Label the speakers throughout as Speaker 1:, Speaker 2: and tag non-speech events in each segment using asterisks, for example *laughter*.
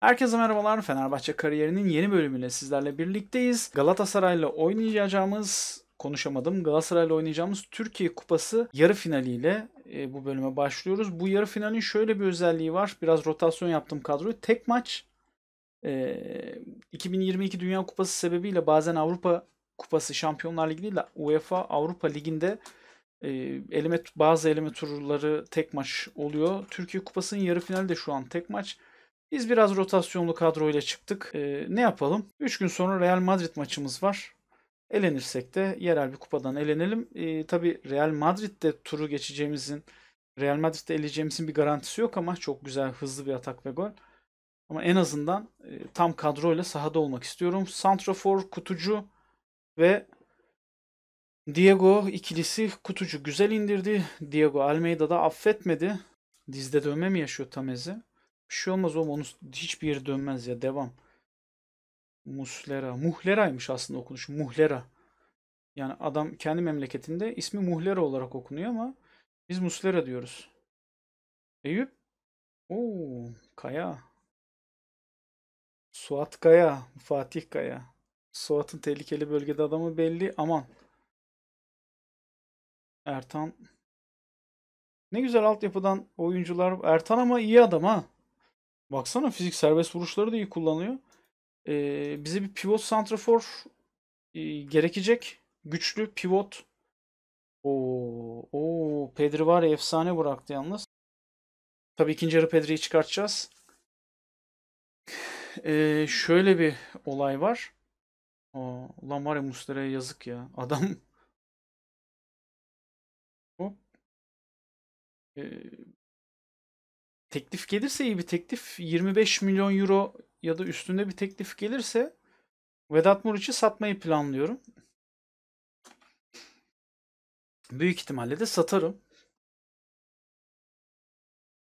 Speaker 1: Herkese merhabalar. Fenerbahçe kariyerinin yeni bölümüyle sizlerle birlikteyiz. Galatasaray'la oynayacağımız konuşamadım. Galatasaray'la oynayacağımız Türkiye Kupası yarı finaliyle e, bu bölüme başlıyoruz. Bu yarı finalin şöyle bir özelliği var. Biraz rotasyon yaptım kadroyu. Tek maç e, 2022 Dünya Kupası sebebiyle bazen Avrupa Kupası Şampiyonlar Ligi değil de UEFA Avrupa Ligi'nde e, eleme, bazı eleme turları tek maç oluyor. Türkiye Kupası'nın yarı finali de şu an tek maç. Biz biraz rotasyonlu kadroyla çıktık. Ee, ne yapalım? 3 gün sonra Real Madrid maçımız var. Elenirsek de yerel bir kupadan elenelim. Ee, tabii Real Madrid'de turu geçeceğimizin, Real Madrid'de eleyeceğimizin bir garantisi yok ama çok güzel hızlı bir atak ve gol. Ama en azından e, tam kadroyla sahada olmak istiyorum. Santrafor, Kutucu ve Diego ikilisi Kutucu güzel indirdi. Diego Almeida da affetmedi. Dizde dövme mi yaşıyor Tamez'i? Bir şey olmaz oğlum. Onun hiçbir yere dönmez ya. Devam. Muslera. Muhlera'ymış aslında okunuş. Muhlera. Yani adam kendi memleketinde ismi Muhlera olarak okunuyor ama biz Muslera diyoruz. Eyüp. Oo, Kaya. Suat Kaya. Fatih Kaya. Suat'ın tehlikeli bölgede adamı belli. Aman. Ertan. Ne güzel altyapıdan oyuncular. Ertan ama iyi adam ha. Baksana fizik serbest vuruşları da iyi kullanıyor. Ee, bize bir pivot santrafor e, gerekecek. Güçlü pivot. Oo, oo Pedri var ya efsane bıraktı yalnız. Tabii ikinci yarı Pedri'yi çıkartacağız. Ee, şöyle bir olay var. Aa, ulan var yazık ya. Adam Hop. Ee, teklif gelirse iyi bir teklif 25 milyon euro ya da üstünde bir teklif gelirse Vedat Muriç'i satmayı planlıyorum. Büyük ihtimalle de satarım.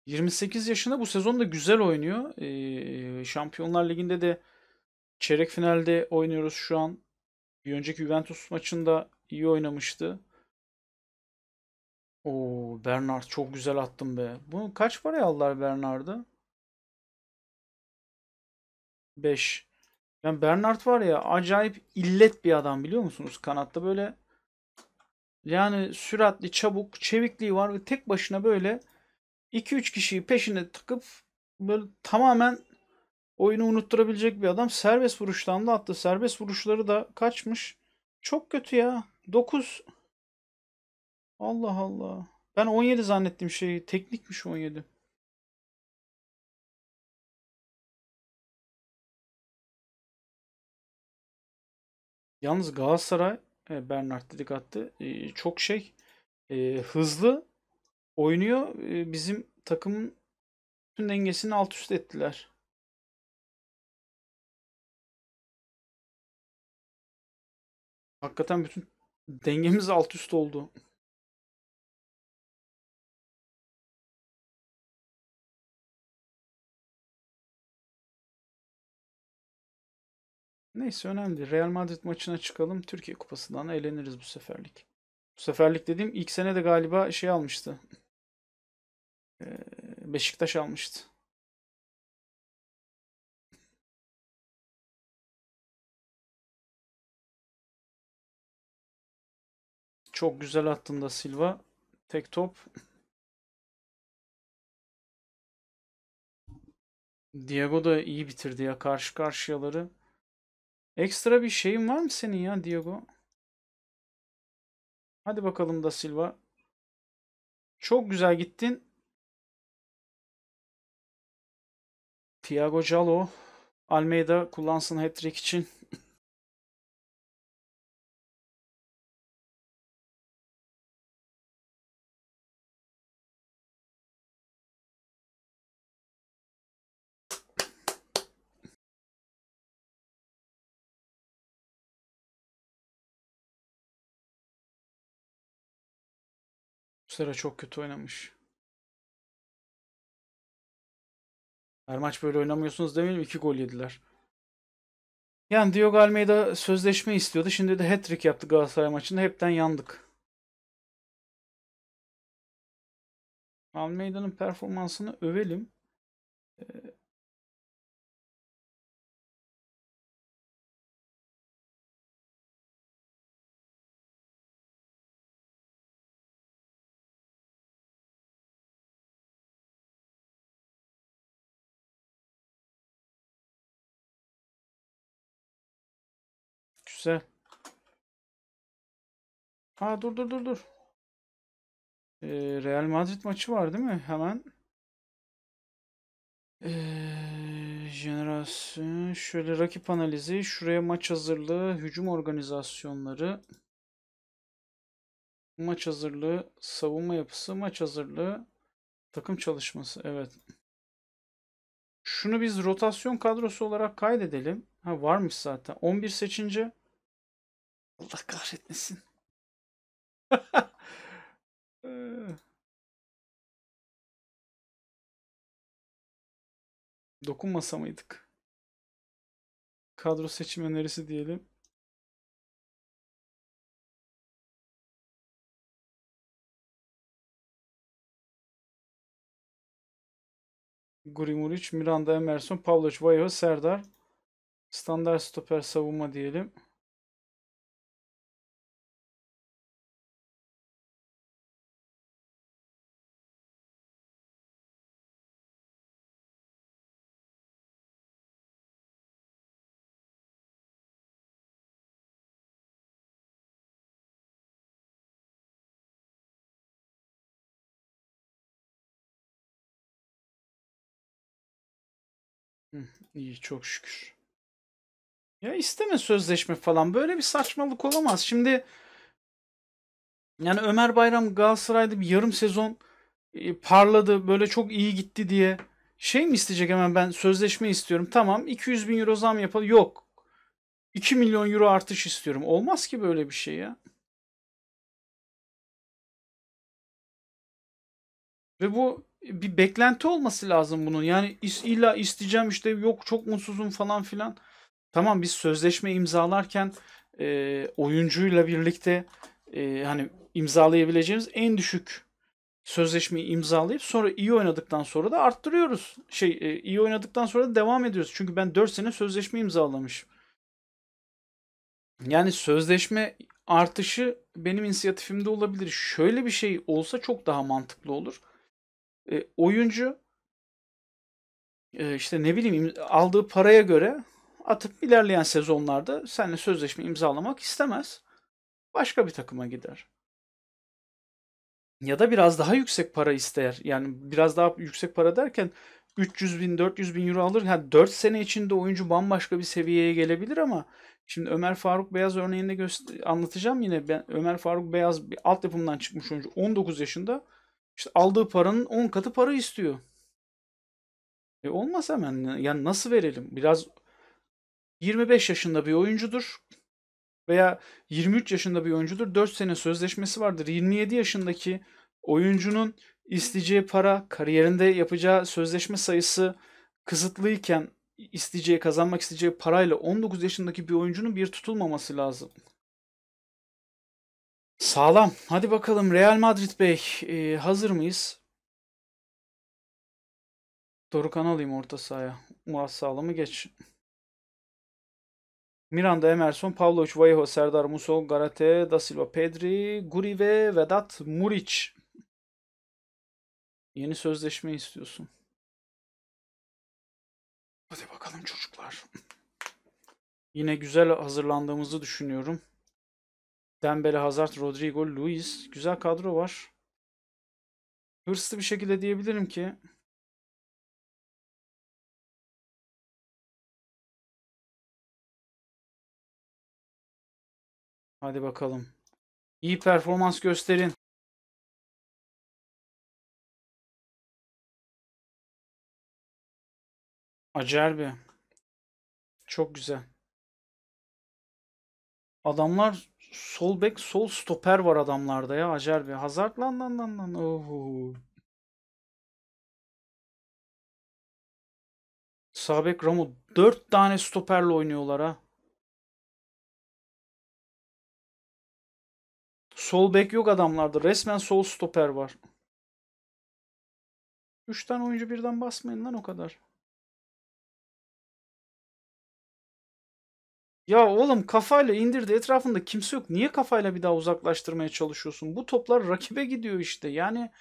Speaker 1: 28 yaşında bu sezon da güzel oynuyor. Ee, Şampiyonlar Ligi'nde de çeyrek finalde oynuyoruz şu an. Bir önceki Juventus maçında iyi oynamıştı. Oo Bernard çok güzel attım be. Bunu kaç paraya aldılar Bernard'ı? 5. Yani Bernard var ya acayip illet bir adam biliyor musunuz? Kanatta böyle yani süratli, çabuk, çevikliği var ve tek başına böyle 2-3 kişiyi peşine takıp böyle tamamen oyunu unutturabilecek bir adam. Serbest vuruştan da attı. Serbest vuruşları da kaçmış. Çok kötü ya. 9 Allah Allah. Ben 17
Speaker 2: zannettim şeyi. Teknikmiş 17. Yalnız Galatasaray
Speaker 1: e, Bernard dedik attı. E, çok şey e, hızlı oynuyor. E, bizim takımın bütün dengesini alt üst ettiler.
Speaker 2: Hakikaten bütün dengemiz alt üst oldu.
Speaker 1: Neyse önemli değil. Real Madrid maçına çıkalım. Türkiye Kupası'ndan eğleniriz bu seferlik. Bu seferlik dediğim ilk sene de galiba şey almıştı. Ee, Beşiktaş almıştı.
Speaker 2: Çok güzel attığında Silva. Tek top. Diego da iyi
Speaker 1: bitirdi ya karşı karşıyaları. Ekstra bir şeyin var mı senin ya Diego? Hadi bakalım da Silva. Çok
Speaker 2: güzel gittin. Thiago Jalo Almeida kullansın hat-trick için. Bu sıra çok kötü oynamış. Her maç böyle oynamıyorsunuz demeyelim.
Speaker 1: iki gol yediler. Yani Diogo Almeida sözleşme istiyordu. Şimdi de hat-trick yaptı Galatasaray maçında. Hepten yandık.
Speaker 2: Almeida'nın performansını övelim. Ee, Güzel. Aa dur dur dur dur. Ee, Real Madrid
Speaker 1: maçı var değil mi? Hemen. Ee, jenerasyon. Şöyle rakip analizi. Şuraya maç hazırlığı. Hücum organizasyonları. Maç hazırlığı. Savunma yapısı. Maç hazırlığı. Takım çalışması. Evet. Şunu biz rotasyon kadrosu olarak kaydedelim. Ha varmış zaten. 11 seçince Allah kahretmesin.
Speaker 2: Dokunmasa mıydık? Kadro seçim önerisi diyelim. Grimuric, Miranda, Emerson, Pavlovic, Vallejo, Serdar. Standart stoper savunma diyelim. İyi
Speaker 1: çok şükür. Ya isteme sözleşme falan. Böyle bir saçmalık olamaz. Şimdi yani Ömer Bayram Galatasaray'da bir yarım sezon e, parladı. Böyle çok iyi gitti diye. Şey mi isteyecek hemen ben sözleşme istiyorum. Tamam 200 bin euro zam yapalım. Yok. 2 milyon euro artış istiyorum. Olmaz ki böyle bir şey ya. Ve bu bir beklenti olması lazım bunun. Yani illa isteyeceğim işte yok çok mutsuzum falan filan. Tamam biz sözleşme imzalarken e, oyuncuyla birlikte e, hani imzalayabileceğimiz en düşük sözleşmeyi imzalayıp sonra iyi oynadıktan sonra da arttırıyoruz. Şey e, iyi oynadıktan sonra da devam ediyoruz. Çünkü ben 4 sene sözleşme imzalamışım. Yani sözleşme artışı benim inisiyatifimde olabilir. Şöyle bir şey olsa çok daha mantıklı olur e, oyuncu e, işte ne bileyim aldığı paraya göre atıp ilerleyen sezonlarda seninle sözleşme imzalamak istemez. Başka bir takıma gider. Ya da biraz daha yüksek para ister. Yani biraz daha yüksek para derken 300 bin 400 bin euro alır. Yani 4 sene içinde oyuncu bambaşka bir seviyeye gelebilir ama şimdi Ömer Faruk Beyaz örneğinde göster anlatacağım yine ben Ömer Faruk Beyaz bir altyapımdan çıkmış oyuncu 19 yaşında işte aldığı paranın 10 katı para istiyor. E olmaz hemen. Yani nasıl verelim? Biraz 25 yaşında bir oyuncudur veya 23 yaşında bir oyuncudur. 4 sene sözleşmesi vardır. 27 yaşındaki oyuncunun isteyeceği para, kariyerinde yapacağı sözleşme sayısı kısıtlıyken isteyeceği, kazanmak isteyeceği parayla 19 yaşındaki bir oyuncunun bir tutulmaması lazım. Sağlam. Hadi bakalım Real Madrid Bey ee, hazır mıyız? Dorukan alayım orta sahaya. Murat Sağlam'ı geç. Miranda, Emerson, Pavlovic, Vallejo, Serdar, Musol, Garate, Da Silva, Pedri, Guri ve Vedat Muric. Yeni sözleşme istiyorsun. Hadi bakalım çocuklar. Yine güzel hazırlandığımızı düşünüyorum. Dembele, Hazard, Rodrigo, Luis. Güzel kadro var.
Speaker 2: Hırslı bir şekilde diyebilirim ki Hadi bakalım. İyi performans gösterin. Acerbi.
Speaker 1: Çok güzel. Adamlar sol bek, sol stoper var adamlarda ya. Acer bir Hazard lan lan lan lan. Oho. Sabek Ramo
Speaker 2: 4 tane stoperle oynuyorlar ha. Sol bek yok adamlarda. Resmen sol stoper var. 3 tane oyuncu birden basmayın lan o kadar.
Speaker 1: Ya oğlum kafayla indirdi etrafında kimse yok. Niye kafayla bir daha uzaklaştırmaya çalışıyorsun? Bu toplar rakibe gidiyor işte. Yani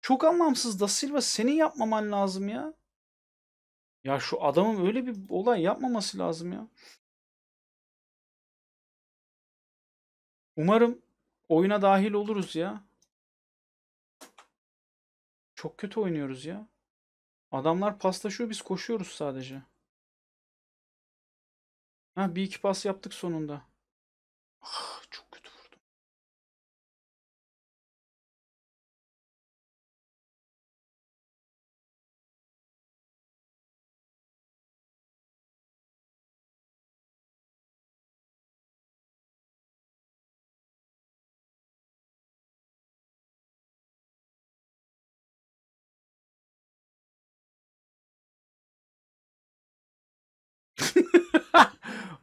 Speaker 1: çok anlamsız Da Silva senin yapmaman lazım ya. Ya şu adamın öyle bir
Speaker 2: olay yapmaması lazım ya.
Speaker 1: Umarım oyuna dahil oluruz ya. Çok kötü oynuyoruz ya. Adamlar paslaşıyor biz koşuyoruz sadece. Ha bir iki pas yaptık sonunda. *sighs* *sighs* Ah,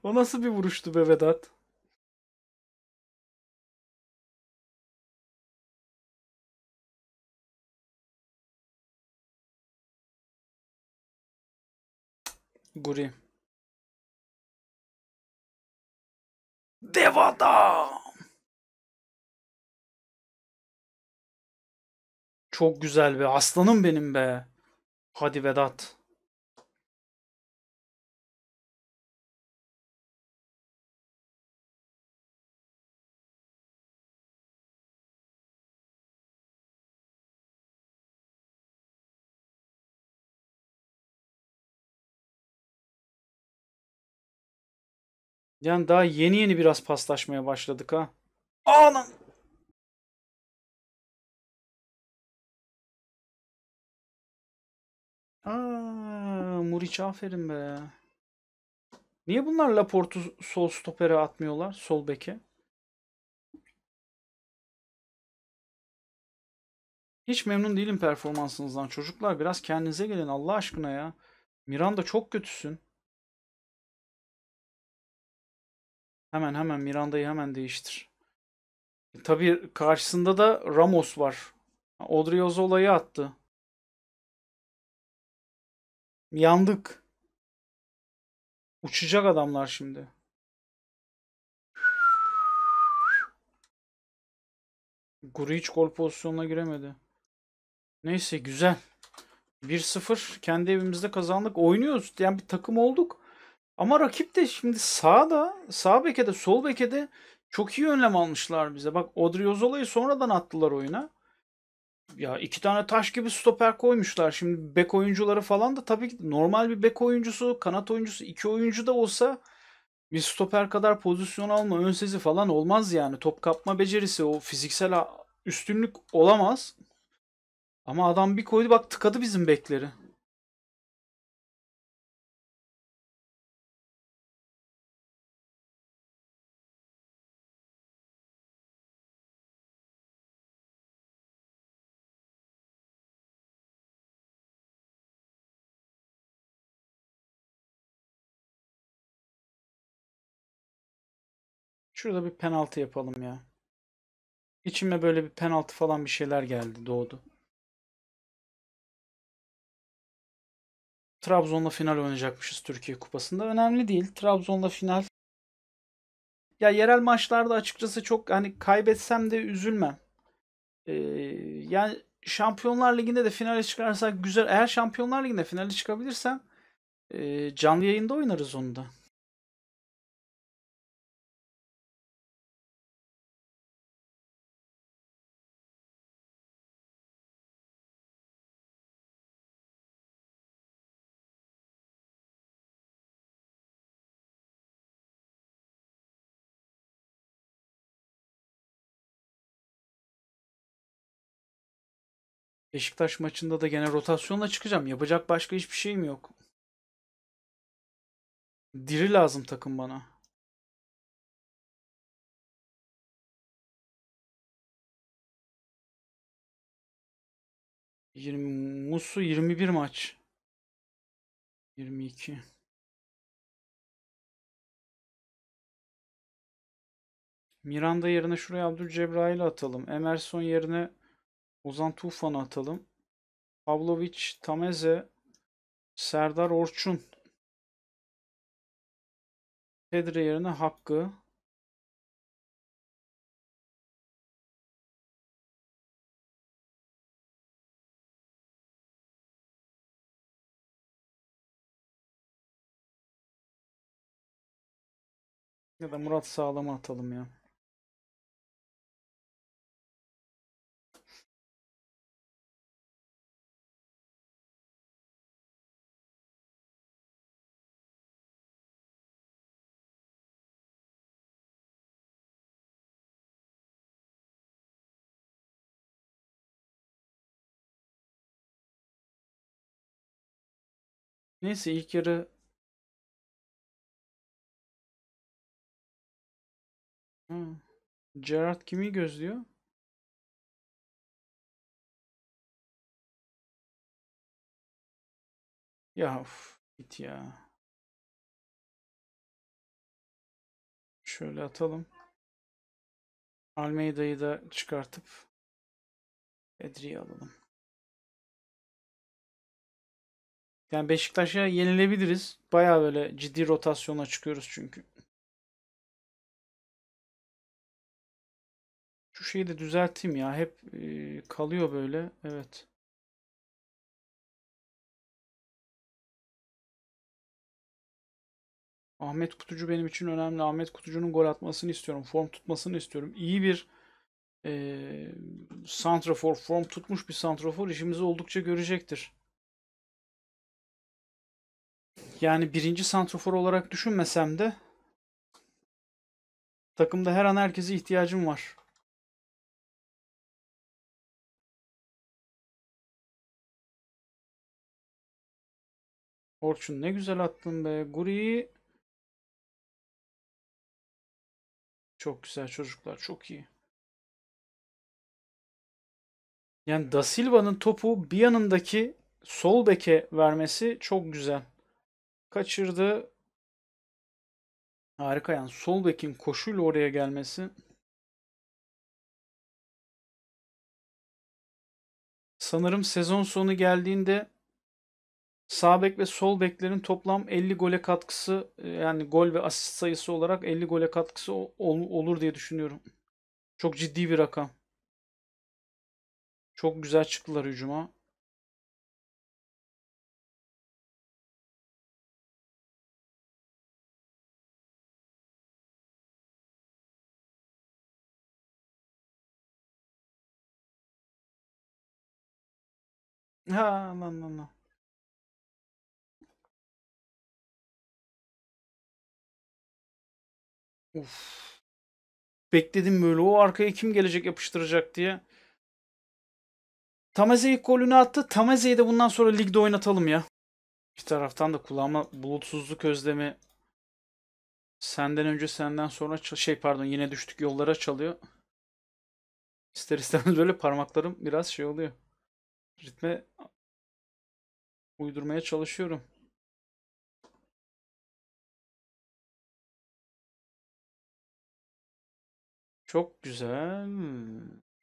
Speaker 2: O nasıl bir vuruştu be Vedat? Guri. Dev adam. Çok güzel be. Aslanım benim be. Hadi Vedat. Yani daha yeni yeni biraz paslaşmaya başladık ha. Anam.
Speaker 1: Aa, Muriç aferin be. Niye bunlar Laportu sol stopere atmıyorlar? Sol beke. Hiç memnun değilim performansınızdan. Çocuklar biraz kendinize gelin Allah aşkına ya. Miranda çok kötüsün. Hemen hemen Miranda'yı hemen değiştir. E, tabii karşısında da Ramos var. Odrioz olayı
Speaker 2: attı. Yandık. Uçacak adamlar şimdi.
Speaker 1: Guri hiç gol pozisyonuna giremedi. Neyse güzel. 1-0 kendi evimizde kazandık. Oynuyoruz. Yani bir takım olduk. Ama rakip de şimdi sağda, sağ beke sol beke çok iyi önlem almışlar bize. Bak Odriozola'yı sonradan attılar oyuna. Ya iki tane taş gibi stoper koymuşlar. Şimdi bek oyuncuları falan da tabii ki normal bir bek oyuncusu, kanat oyuncusu, iki oyuncu da olsa bir stoper kadar pozisyon alma, ön sezi falan olmaz yani. Top kapma becerisi, o fiziksel üstünlük olamaz. Ama adam bir koydu bak tıkadı bizim bekleri.
Speaker 2: Şurada bir penaltı yapalım ya. İçime böyle bir penaltı falan bir şeyler geldi doğdu. Trabzon'la final oynayacakmışız Türkiye
Speaker 1: Kupası'nda. Önemli değil. Trabzon'la final. Ya yerel maçlarda açıkçası çok hani kaybetsem de üzülmem. Ee, yani Şampiyonlar Ligi'nde de finale çıkarsak güzel. Eğer Şampiyonlar Ligi'nde finale çıkabilirsem e, canlı yayında
Speaker 2: oynarız onu da. Beşiktaş maçında da gene rotasyonla çıkacağım. Yapacak başka hiçbir şeyim yok. Diri lazım takım bana. Yirmi, Musu 21 maç. 22. Miranda
Speaker 1: yerine şuraya Abdülcebrail'i atalım. Emerson yerine Ozan Tufan'ı atalım. Pavlovic, Tameze, Serdar Orçun.
Speaker 2: Pedri yerine Hakkı. Ya da Murat Sağlam'ı atalım ya. Neyse ilk yarı hmm. Gerard kimi gözlüyor? Ya of, git ya. Şöyle atalım. Almeida'yı da çıkartıp Edri'yi alalım. Yani Beşiktaş'a yenilebiliriz. Baya böyle ciddi rotasyona çıkıyoruz çünkü. Şu şeyi de düzelteyim ya. Hep e, kalıyor böyle. Evet.
Speaker 1: Ahmet Kutucu benim için önemli. Ahmet Kutucu'nun gol atmasını istiyorum. Form tutmasını istiyorum. İyi bir e, santrafor, form tutmuş bir santrafor işimizi oldukça görecektir yani birinci santrofor olarak düşünmesem de takımda her an herkese ihtiyacım
Speaker 2: var. Orçun ne güzel attın be. Guri çok güzel çocuklar. Çok
Speaker 1: iyi. Yani Da Silva'nın topu bir yanındaki sol beke vermesi çok güzel. Kaçırdı. Harika yani sol bekin koşuyla oraya gelmesi
Speaker 2: Sanırım sezon
Speaker 1: sonu geldiğinde sağ bek ve sol beklerin toplam 50 gole katkısı e, yani gol ve asist sayısı olarak 50 gole katkısı ol, olur diye düşünüyorum. Çok ciddi bir rakam. Çok güzel çıktılar hücuma.
Speaker 2: Ha no, no, no. Uf. Bekledim böyle
Speaker 1: o arkaya kim gelecek yapıştıracak diye. Tamaze'yi golünü attı. Tamaze'yi de bundan sonra ligde oynatalım ya. Bir taraftan da kulağıma bulutsuzluk özlemi senden önce senden sonra şey pardon yine düştük yollara çalıyor. İster istemez böyle parmaklarım biraz şey oluyor ritme
Speaker 2: uydurmaya çalışıyorum. Çok
Speaker 1: güzel.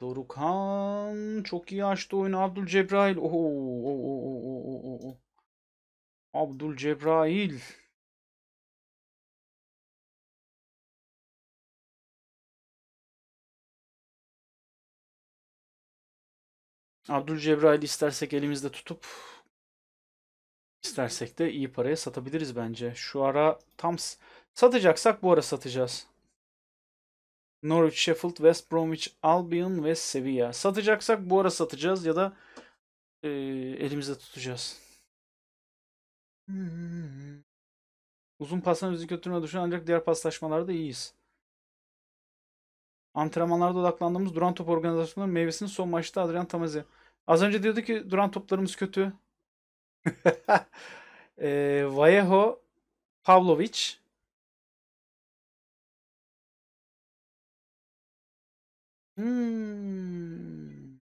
Speaker 1: Dorukhan çok iyi açtı oyunu. Abdul Cebrail. Oo, oo, oo, oo, oo, oo. Abdul Cebrail.
Speaker 2: Abdül Cebrail'i istersek
Speaker 1: elimizde tutup istersek de iyi paraya satabiliriz bence. Şu ara tam satacaksak bu ara satacağız. Norwich, Sheffield, West Bromwich, Albion ve Sevilla. Satacaksak bu ara satacağız ya da e, elimizde tutacağız. Uzun pastan özlük götürme düşen ancak diğer paslaşmalarda iyiyiz. Antrenmanlarda odaklandığımız duran top organizasyonları meyvesini son maçta Adrian Tamazi. Az önce diyordu ki duran toplarımız kötü. *laughs* e, Vallejo,
Speaker 2: Pavlovic, Hmm.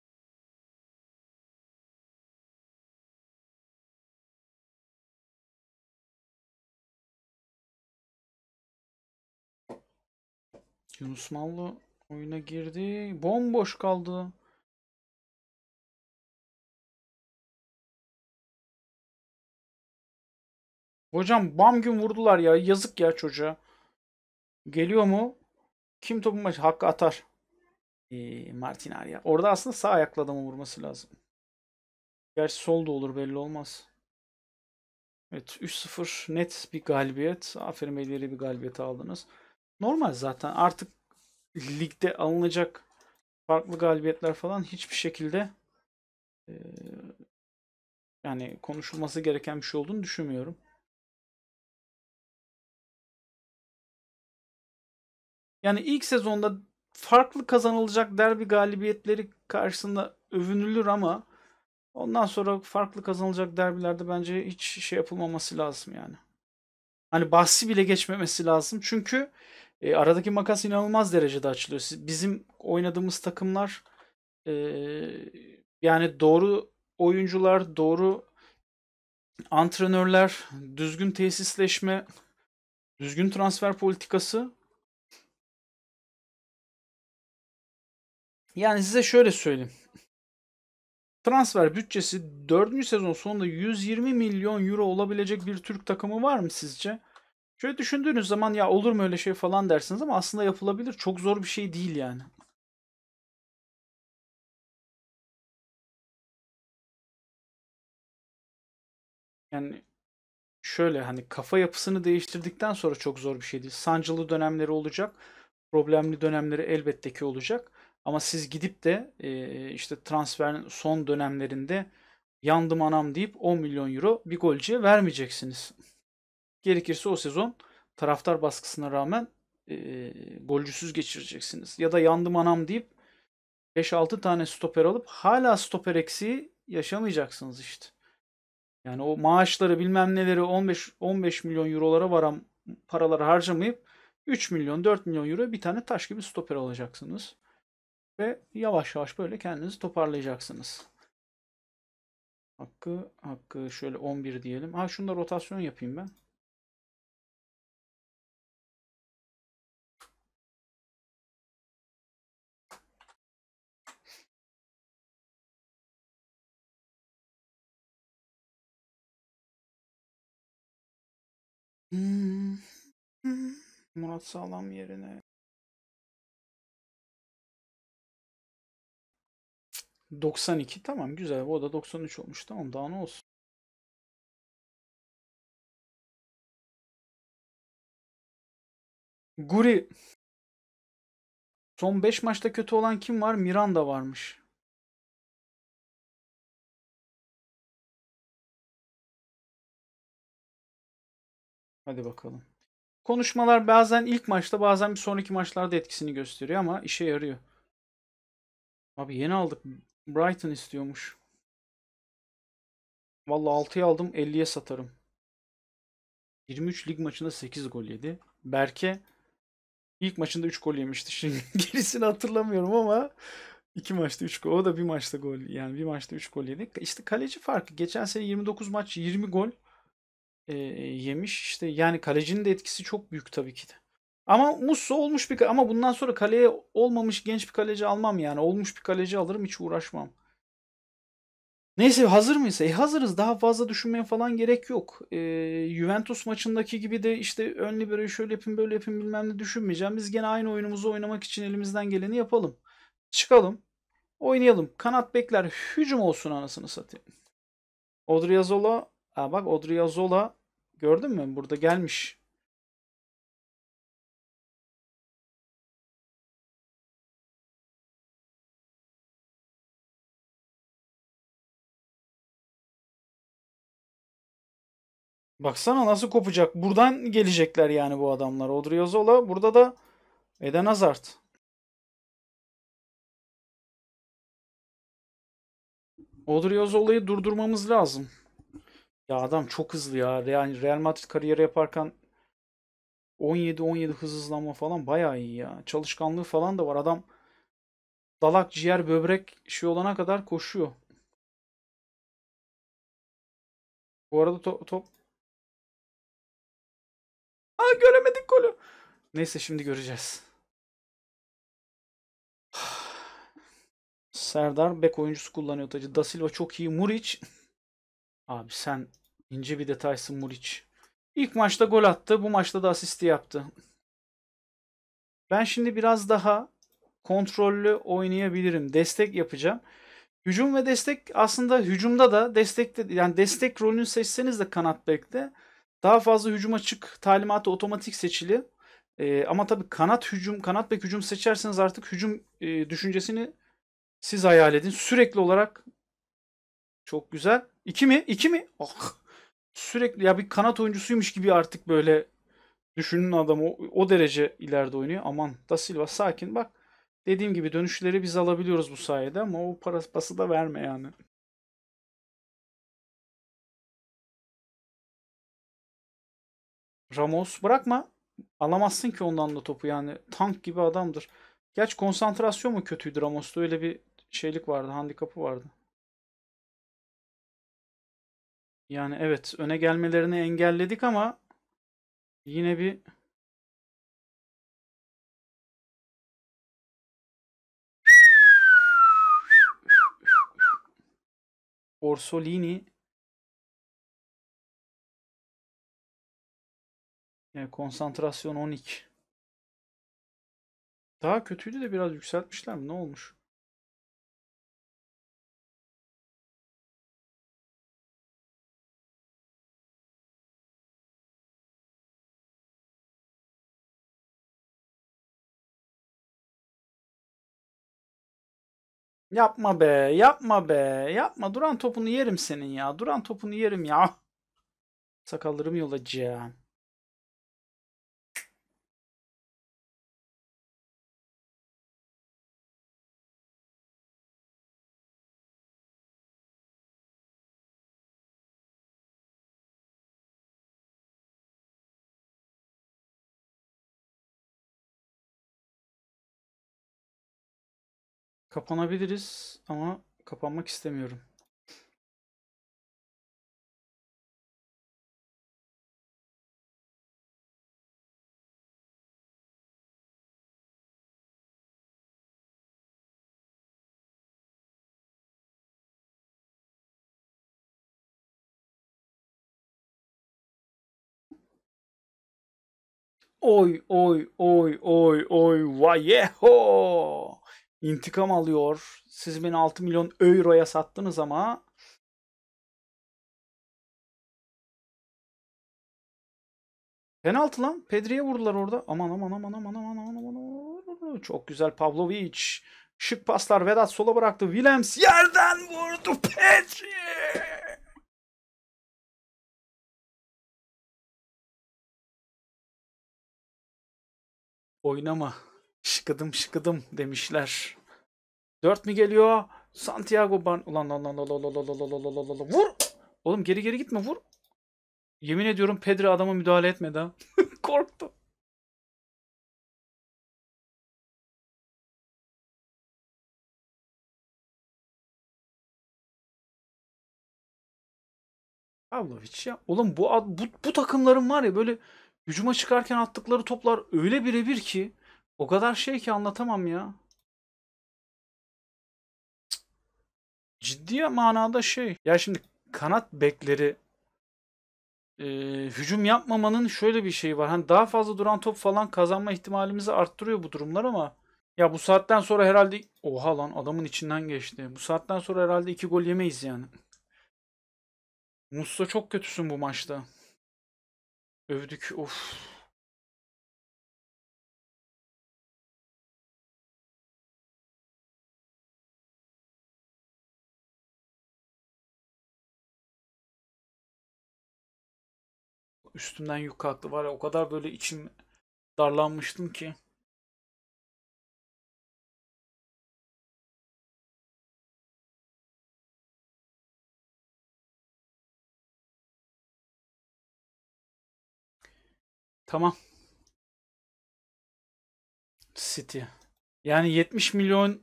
Speaker 2: Yunus Mallı oyuna girdi. Bomboş kaldı. Hocam bam gün vurdular
Speaker 1: ya. Yazık ya çocuğa. Geliyor mu? Kim topun başı? Hakkı atar. Ee, Martin Arya. Orada aslında sağ ayakla adamı vurması lazım. Gerçi sol da olur belli olmaz. Evet 3-0 net bir galibiyet. Aferin belirli bir galibiyet aldınız. Normal zaten artık ligde alınacak farklı galibiyetler falan hiçbir şekilde e, yani konuşulması gereken bir şey olduğunu düşünmüyorum.
Speaker 2: Yani ilk sezonda farklı
Speaker 1: kazanılacak derbi galibiyetleri karşısında övünülür ama ondan sonra farklı kazanılacak derbilerde bence hiç şey yapılmaması lazım yani. Hani bahsi bile geçmemesi lazım. Çünkü e, aradaki makas inanılmaz derecede açılıyor. Bizim oynadığımız takımlar e, yani doğru oyuncular, doğru antrenörler, düzgün tesisleşme, düzgün transfer politikası Yani size şöyle söyleyeyim. Transfer bütçesi 4. sezon sonunda 120 milyon euro olabilecek bir Türk takımı var mı sizce? Şöyle düşündüğünüz zaman ya olur mu öyle şey falan dersiniz ama aslında yapılabilir. Çok zor bir şey değil yani. Yani şöyle hani kafa yapısını değiştirdikten sonra çok zor bir şey değil. Sancılı dönemleri olacak. Problemli dönemleri elbette ki olacak. Ama siz gidip de e, işte transferin son dönemlerinde yandım anam deyip 10 milyon euro bir golcüye vermeyeceksiniz. Gerekirse o sezon taraftar baskısına rağmen e, golcüsüz geçireceksiniz. Ya da yandım anam deyip 5-6 tane stoper alıp hala stoper eksiği yaşamayacaksınız işte. Yani o maaşları bilmem neleri 15 15 milyon eurolara varan paraları harcamayıp 3 milyon 4 milyon euro bir tane taş gibi stoper alacaksınız. Ve yavaş yavaş böyle kendinizi toparlayacaksınız. Hakkı, hakkı şöyle 11 diyelim. Ha şunu da rotasyon yapayım ben.
Speaker 2: Hmm. Hmm. Murat Sağlam yerine 92 tamam güzel. O da 93 olmuş. Tamam daha ne olsun. Guri. Son 5 maçta kötü olan kim var? Miranda varmış. Hadi bakalım.
Speaker 1: Konuşmalar bazen ilk maçta bazen bir sonraki maçlarda etkisini gösteriyor ama işe yarıyor. Abi yeni aldık Brighton istiyormuş. Vallahi 6'ya aldım 50'ye satarım. 23 lig maçında 8 gol yedi. Berke ilk maçında 3 gol yemişti. Şimdi şey, *laughs* gerisini hatırlamıyorum ama 2 maçta 3 gol. O da bir maçta gol. Yani bir maçta 3 gol yedi. İşte kaleci farkı. Geçen sene 29 maç 20 gol e, yemiş. İşte yani kalecinin de etkisi çok büyük tabii ki de. Ama Musso olmuş bir ama bundan sonra kaleye olmamış genç bir kaleci almam yani. Olmuş bir kaleci alırım hiç uğraşmam. Neyse hazır mıyız? E hazırız. Daha fazla düşünmeye falan gerek yok. E, Juventus maçındaki gibi de işte ön liberoyu şöyle yapayım böyle yapayım bilmem ne düşünmeyeceğim. Biz gene aynı oyunumuzu oynamak için elimizden geleni yapalım. Çıkalım. Oynayalım. Kanat bekler. Hücum olsun anasını satayım. Odriozola. Ha bak Odriozola gördün mü? Burada gelmiş. Baksana nasıl kopacak. Buradan gelecekler yani bu adamlar. Odriozola burada da Eden Hazard. Odriozola'yı durdurmamız lazım. Ya adam çok hızlı ya. Real, Real Madrid kariyeri yaparken 17-17 hız hızlanma falan bayağı iyi ya. Çalışkanlığı falan da var. Adam dalak, ciğer, böbrek şey olana kadar koşuyor.
Speaker 2: Bu arada top, top
Speaker 1: göremedik golü. Neyse şimdi göreceğiz. *sighs* Serdar bek oyuncusu kullanıyor tacı. Da Silva çok iyi. Muriç. *laughs* Abi sen ince bir detaysın Muriç. İlk maçta gol attı. Bu maçta da asisti yaptı. Ben şimdi biraz daha kontrollü oynayabilirim. Destek yapacağım. Hücum ve destek aslında hücumda da destekte de, yani destek rolünü seçseniz de kanat bekte daha fazla hücum açık talimatı otomatik seçili. E, ama tabii kanat hücum, kanat bek hücum seçerseniz artık hücum e, düşüncesini siz hayal edin. Sürekli olarak çok güzel. İki mi? İki mi? Oh. Sürekli ya bir kanat oyuncusuymuş gibi artık böyle düşünün adamı o, o derece ileride oynuyor. Aman Da Silva sakin bak. Dediğim gibi dönüşleri biz alabiliyoruz bu sayede ama o parası da verme yani. Ramos bırakma. Alamazsın ki ondan da topu yani. Tank gibi adamdır. Gerçi konsantrasyon mu kötüydü Ramos'ta öyle bir şeylik vardı, handikapı vardı. Yani evet öne gelmelerini engelledik ama
Speaker 2: yine bir Orsolini Yani konsantrasyon 12. Daha kötüydü de biraz yükseltmişler mi? Ne olmuş?
Speaker 1: Yapma be, yapma be, yapma. Duran topunu yerim senin ya. Duran topunu yerim ya. *laughs* Sakallarım yolacağım.
Speaker 2: Kapanabiliriz ama kapanmak istemiyorum.
Speaker 1: Oy oy oy oy oy vayeho intikam alıyor. Siz beni 6 milyon euroya sattınız ama Penaltı lan. Pedri'ye vurdular orada. Aman aman aman aman aman aman aman. aman. Çok güzel Pavlovic. Şık paslar Vedat sola bıraktı. Williams yerden vurdu Pedri. Oynama şıkıdım şıkıdım demişler. 4 mi geliyor? Santiago Ban... Ulan lan lan lan Vur! Oğlum geri geri gitme vur. Yemin ediyorum Pedri adama müdahale etmedi ha.
Speaker 2: *laughs* Korktum.
Speaker 1: Pavlovic ya. Oğlum bu, bu, bu takımların var ya böyle hücuma çıkarken attıkları toplar öyle birebir ki o kadar şey ki anlatamam ya. Ciddi manada şey. Ya şimdi kanat bekleri e, hücum yapmamanın şöyle bir şeyi var. Hani daha fazla duran top falan kazanma ihtimalimizi arttırıyor bu durumlar ama ya bu saatten sonra herhalde oha lan adamın içinden geçti. Bu saatten sonra herhalde iki gol yemeyiz yani. Musa çok kötüsün bu maçta. Övdük. Of.
Speaker 2: üstümden yük kalktı. Var ya o kadar böyle içim darlanmıştım ki.
Speaker 1: Tamam. City. Yani 70 milyon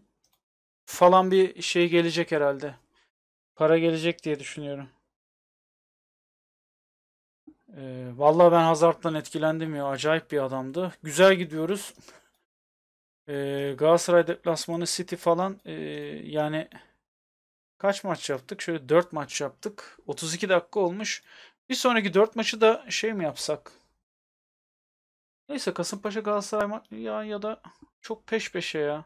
Speaker 1: falan bir şey gelecek herhalde. Para gelecek diye düşünüyorum. Ee, vallahi ben Hazard'dan etkilendim ya. Acayip bir adamdı. Güzel gidiyoruz. Ee, Galatasaray deplasmanı City falan ee, yani kaç maç yaptık? Şöyle 4 maç yaptık. 32 dakika olmuş. Bir sonraki 4 maçı da şey mi yapsak? Neyse Kasımpaşa Galatasaray ya ya da çok peş peşe ya.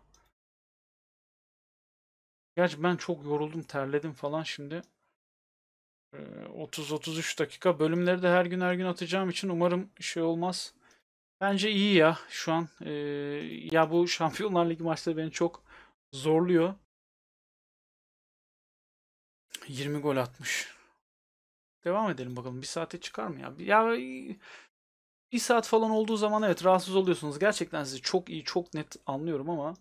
Speaker 1: Gerçi ben çok yoruldum, terledim falan şimdi. 30-33 ee, dakika. Bölümleri de her gün her gün atacağım için umarım şey olmaz. Bence iyi ya şu an. E, ya bu *laughs* Şampiyonlar Ligi maçları beni çok zorluyor. 20 gol atmış. Devam edelim bakalım. Bir saate çıkar mı ya? Ya bir saat falan olduğu zaman evet rahatsız oluyorsunuz. Gerçekten sizi çok iyi, çok net anlıyorum ama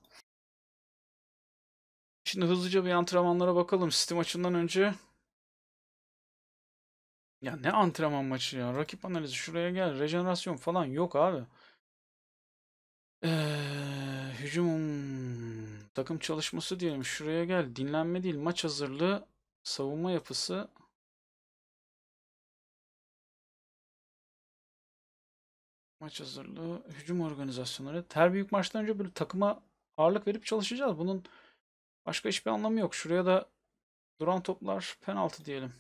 Speaker 1: Şimdi hızlıca bir antrenmanlara bakalım. Sistem açından önce ya ne antrenman maçı ya. Rakip analizi şuraya gel. Rejenerasyon falan yok abi. Ee, hücum takım çalışması diyelim. Şuraya gel. Dinlenme değil. Maç hazırlığı. Savunma yapısı. Maç hazırlığı. Hücum organizasyonları. Ter büyük maçtan önce böyle takıma ağırlık verip çalışacağız. Bunun başka hiçbir anlamı yok. Şuraya da duran toplar penaltı diyelim.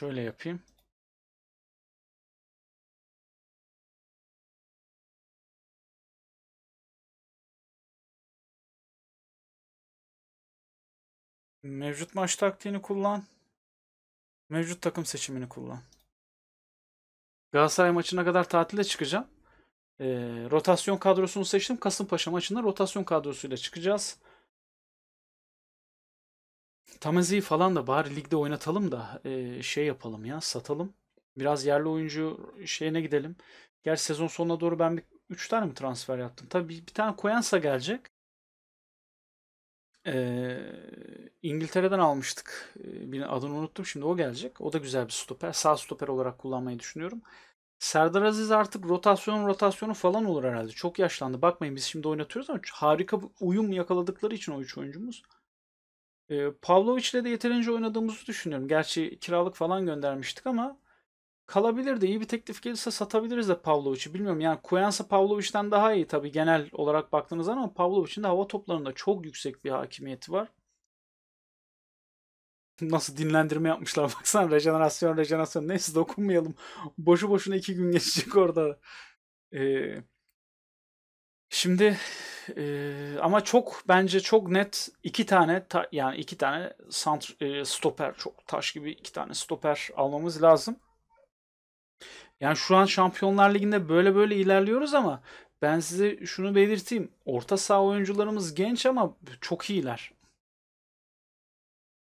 Speaker 2: şöyle yapayım. Mevcut maç taktiğini kullan.
Speaker 1: Mevcut takım seçimini kullan. Galatasaray maçına kadar tatile çıkacağım. Ee, rotasyon kadrosunu seçtim. Kasımpaşa maçında rotasyon kadrosuyla çıkacağız. Tamazi'yi falan da bari ligde oynatalım da e, şey yapalım ya satalım. Biraz yerli oyuncu şeyine gidelim. Gerçi sezon sonuna doğru ben bir 3 tane mi transfer yaptım? Tabii bir, bir tane Koyansa gelecek. Ee, İngiltere'den almıştık. Ee, adını unuttum şimdi o gelecek. O da güzel bir stoper. Sağ stoper olarak kullanmayı düşünüyorum. Serdar Aziz artık rotasyon rotasyonu falan olur herhalde. Çok yaşlandı. Bakmayın biz şimdi oynatıyoruz ama harika bir uyum yakaladıkları için o üç oyuncumuz. E, Pavlovic'le de yeterince oynadığımızı düşünüyorum. Gerçi kiralık falan göndermiştik ama kalabilir de iyi bir teklif gelirse satabiliriz de Pavlovic'i. Bilmiyorum yani Kuyansa Pavlovic'den daha iyi tabii genel olarak baktığınız zaman ama Pavlovic'in de hava toplarında çok yüksek bir hakimiyeti var. *laughs* Nasıl dinlendirme yapmışlar baksana rejenerasyon rejenerasyon neyse dokunmayalım. Boşu boşuna iki gün geçecek orada. Ee, Şimdi e, ama çok bence çok net iki tane ta, yani iki tane sant, e, stoper çok taş gibi iki tane stoper almamız lazım. Yani şu an Şampiyonlar Ligi'nde böyle böyle ilerliyoruz ama ben size şunu belirteyim. Orta saha oyuncularımız genç ama çok iyiler.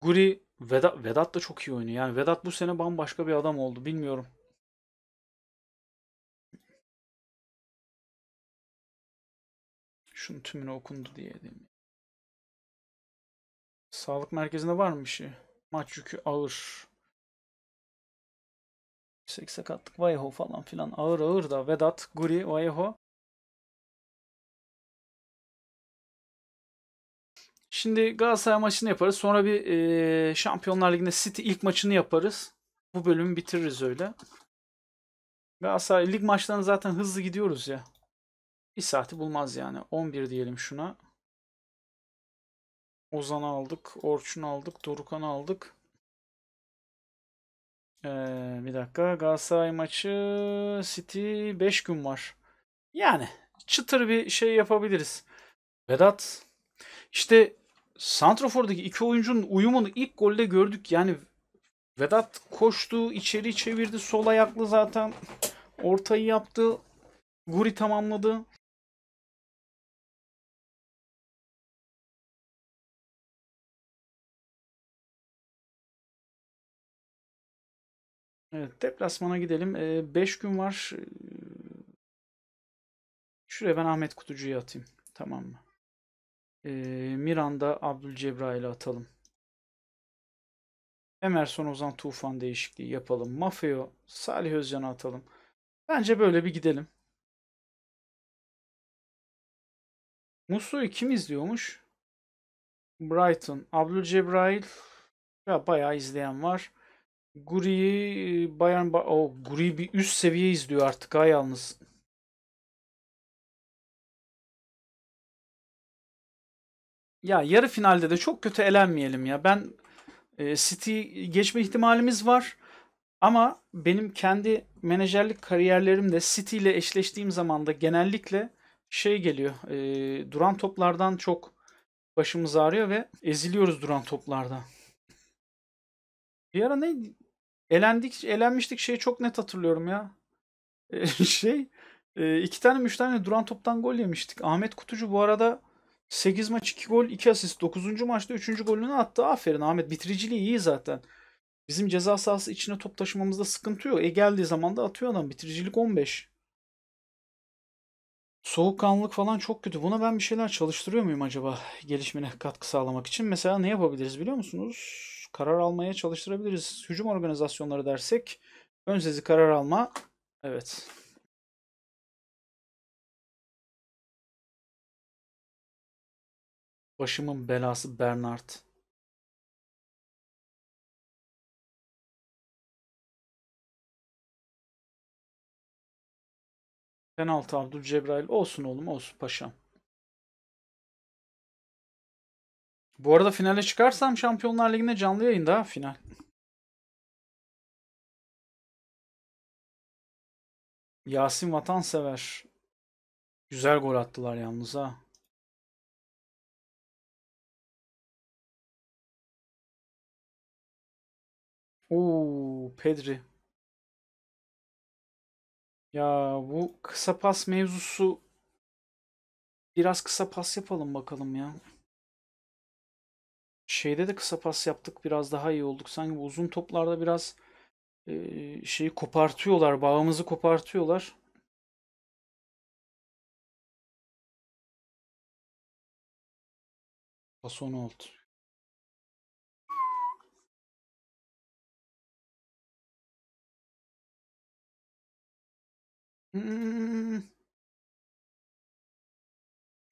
Speaker 1: Guri Vedat, Vedat da çok iyi oynuyor. Yani Vedat bu sene bambaşka bir adam oldu. Bilmiyorum.
Speaker 2: Şunun tümünü okundu diye diyelim. Sağlık merkezinde var mı bir şey? Maç yükü ağır. Yüksek sakatlık Vayho falan filan ağır ağır da Vedat, Guri, Vayho.
Speaker 1: Şimdi Galatasaray maçını yaparız. Sonra bir e, Şampiyonlar Ligi'nde City ilk maçını yaparız. Bu bölümü bitiririz öyle. Galatasaray lig maçlarına zaten hızlı gidiyoruz ya. Bir saati bulmaz yani. 11 diyelim şuna. Ozan aldık. Orçun aldık. Dorukan aldık. Ee, bir dakika. Galatasaray maçı City 5 gün var. Yani çıtır bir şey yapabiliriz. Vedat işte Santrofor'daki iki oyuncunun uyumunu ilk golde gördük. Yani Vedat koştu, içeri çevirdi. Sol ayaklı zaten. Ortayı yaptı.
Speaker 2: Guri tamamladı.
Speaker 1: Evet deplasmana gidelim. 5 e, gün var. Şuraya ben Ahmet Kutucu'yu atayım. Tamam mı? E, Miranda Abdülcebrail'i atalım. Emerson Ozan Tufan değişikliği yapalım. Mafeo Salih Özcan'a atalım. Bence böyle bir gidelim. Musu'yu kim izliyormuş? Brighton, Abdülcebrail. Ya bayağı izleyen var. Guri'yi Bayern ba o Guri bir üst seviye izliyor artık ha yalnız. Ya yarı finalde de çok kötü elenmeyelim ya. Ben e, City geçme ihtimalimiz var. Ama benim kendi menajerlik kariyerlerimde City ile eşleştiğim zaman da genellikle şey geliyor. E, duran toplardan çok başımız ağrıyor ve eziliyoruz duran toplarda. Bir ara ne elendik elenmiştik şeyi çok net hatırlıyorum ya. *laughs* şey iki tane üç tane duran toptan gol yemiştik. Ahmet Kutucu bu arada 8 maç 2 gol 2 asist 9. maçta 3. golünü attı. Aferin Ahmet bitiriciliği iyi zaten. Bizim ceza sahası içine top taşımamızda sıkıntı yok. E geldiği zaman da atıyor adam. Bitiricilik 15. Soğukkanlılık falan çok kötü. Buna ben bir şeyler çalıştırıyor muyum acaba gelişmene katkı sağlamak için? Mesela ne yapabiliriz biliyor musunuz? karar almaya çalıştırabiliriz. Hücum organizasyonları dersek ön sezi karar alma. Evet.
Speaker 2: Başımın belası Bernard.
Speaker 1: Penaltı Abdülcebrail olsun oğlum olsun paşam. Bu arada finale çıkarsam Şampiyonlar Ligi'nde canlı yayında ha, final.
Speaker 2: Yasin Vatansever. Güzel gol attılar yalnız ha.
Speaker 1: Oo, Pedri. Ya bu kısa pas mevzusu biraz kısa pas yapalım bakalım ya. Şeyde de kısa pas yaptık biraz daha iyi olduk. Sanki bu uzun toplarda biraz e, şeyi kopartıyorlar. Bağımızı kopartıyorlar.
Speaker 2: Pas 16. Hmm.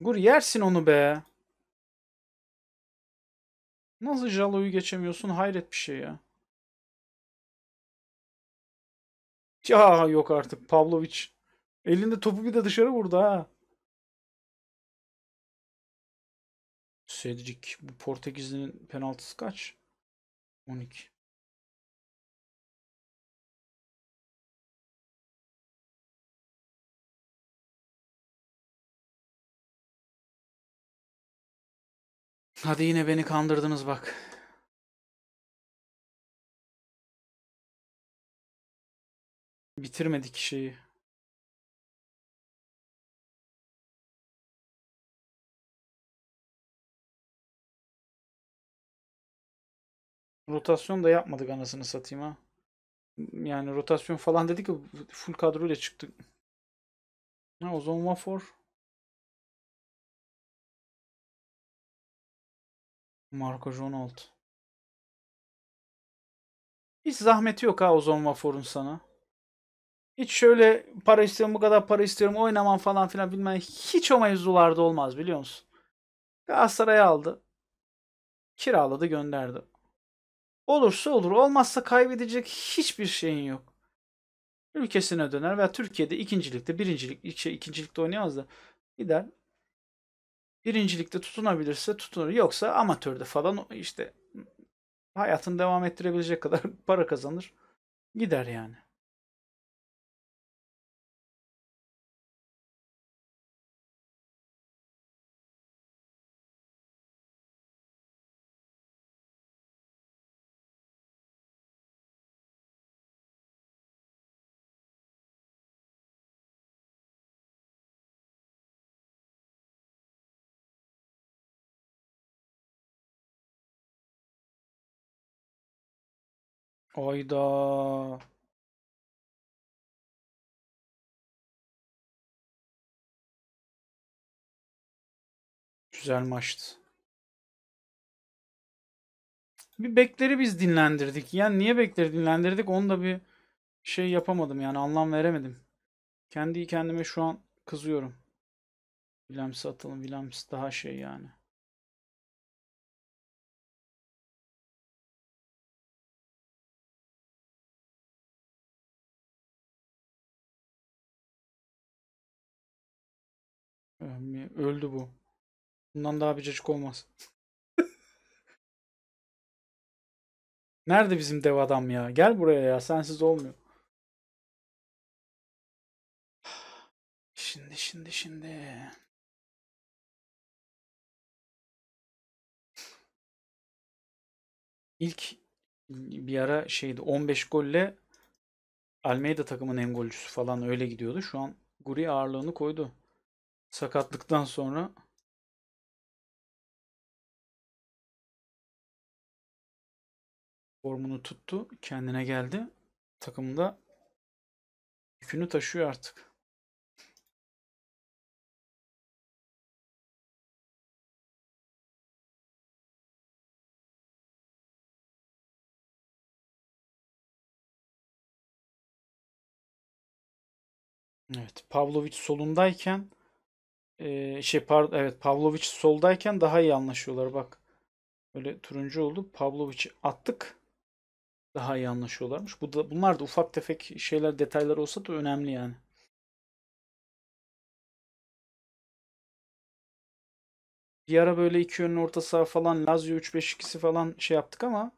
Speaker 2: Gur yersin onu be. Nasıl Jalo'yu geçemiyorsun? Hayret bir şey ya. Ya yok artık Pavlovic. Elinde topu bir de dışarı vurdu ha. Cedric. Bu Portekizli'nin penaltısı kaç? 12. Hadi yine beni kandırdınız bak. Bitirmedik şeyi. Rotasyon da yapmadık anasını satayım ha. Yani rotasyon falan dedik ki full kadroyla çıktık. Ha o zaman for. Marco Renault. Hiç
Speaker 1: zahmeti yok ha Ozon Vafor'un sana. Hiç şöyle para istiyorum bu kadar para istiyorum oynamam falan filan bilmem. Hiç o mevzularda olmaz biliyor musun? Galatasaray'a aldı. Kiraladı gönderdi. Olursa olur olmazsa kaybedecek hiçbir şeyin yok. Ülkesine döner ve Türkiye'de ikincilikte birincilik şey, ikincilikte oynayamaz da gider birincilikte tutunabilirse tutunur. Yoksa amatörde falan işte hayatını devam ettirebilecek kadar *laughs* para kazanır. Gider yani.
Speaker 2: Ayda. Güzel maçtı.
Speaker 1: Bir bekleri biz dinlendirdik. Yani niye bekleri dinlendirdik onu da bir şey yapamadım yani anlam veremedim. Kendi kendime şu an kızıyorum. Williams'ı atalım. Williams daha şey yani.
Speaker 2: Öldü bu. Bundan daha bir cacık olmaz. *laughs* Nerede bizim dev adam ya? Gel buraya ya. Sensiz olmuyor. *sighs* Şimdi şimdi şimdi.
Speaker 1: İlk bir ara şeydi 15 golle Almeida takımın en golcüsü falan öyle gidiyordu. Şu an Guri ağırlığını koydu sakatlıktan sonra
Speaker 2: formunu tuttu. Kendine geldi. Takımda yükünü taşıyor artık. Evet, Pavlovic
Speaker 1: solundayken şey pardon evet Pavlovic soldayken daha iyi anlaşıyorlar bak. Böyle turuncu oldu. Pavlovic'i attık. Daha iyi anlaşıyorlarmış. Bu da, bunlar da ufak tefek şeyler detaylar olsa da önemli yani.
Speaker 2: Bir ara böyle iki yönlü orta
Speaker 1: saha falan Lazio 3-5-2'si falan şey yaptık ama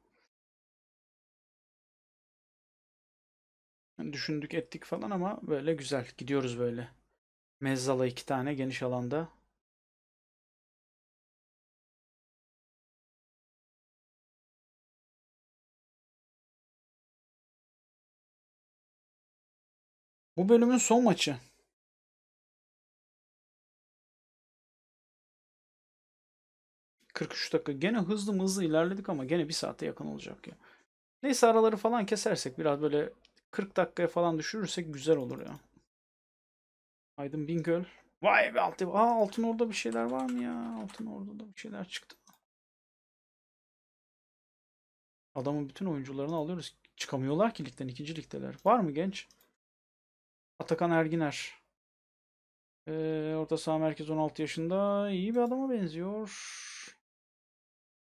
Speaker 1: düşündük ettik falan ama böyle güzel gidiyoruz böyle.
Speaker 2: Mezzala iki tane geniş alanda. Bu bölümün son maçı.
Speaker 1: ...43 dakika. Gene hızlı hızlı ilerledik ama gene bir saate yakın olacak ya. Neyse araları falan kesersek biraz böyle 40 dakikaya falan düşürürsek güzel olur ya. Aydın Bingöl. Vay be altı. Aa altın orada bir şeyler var mı ya? Altın orada da bir şeyler çıktı. Adamın bütün oyuncularını alıyoruz. Çıkamıyorlar ki ligden. ikinci ligdeler. Var mı genç? Atakan Erginer. Ee, orta saha merkez 16 yaşında. iyi bir adama benziyor.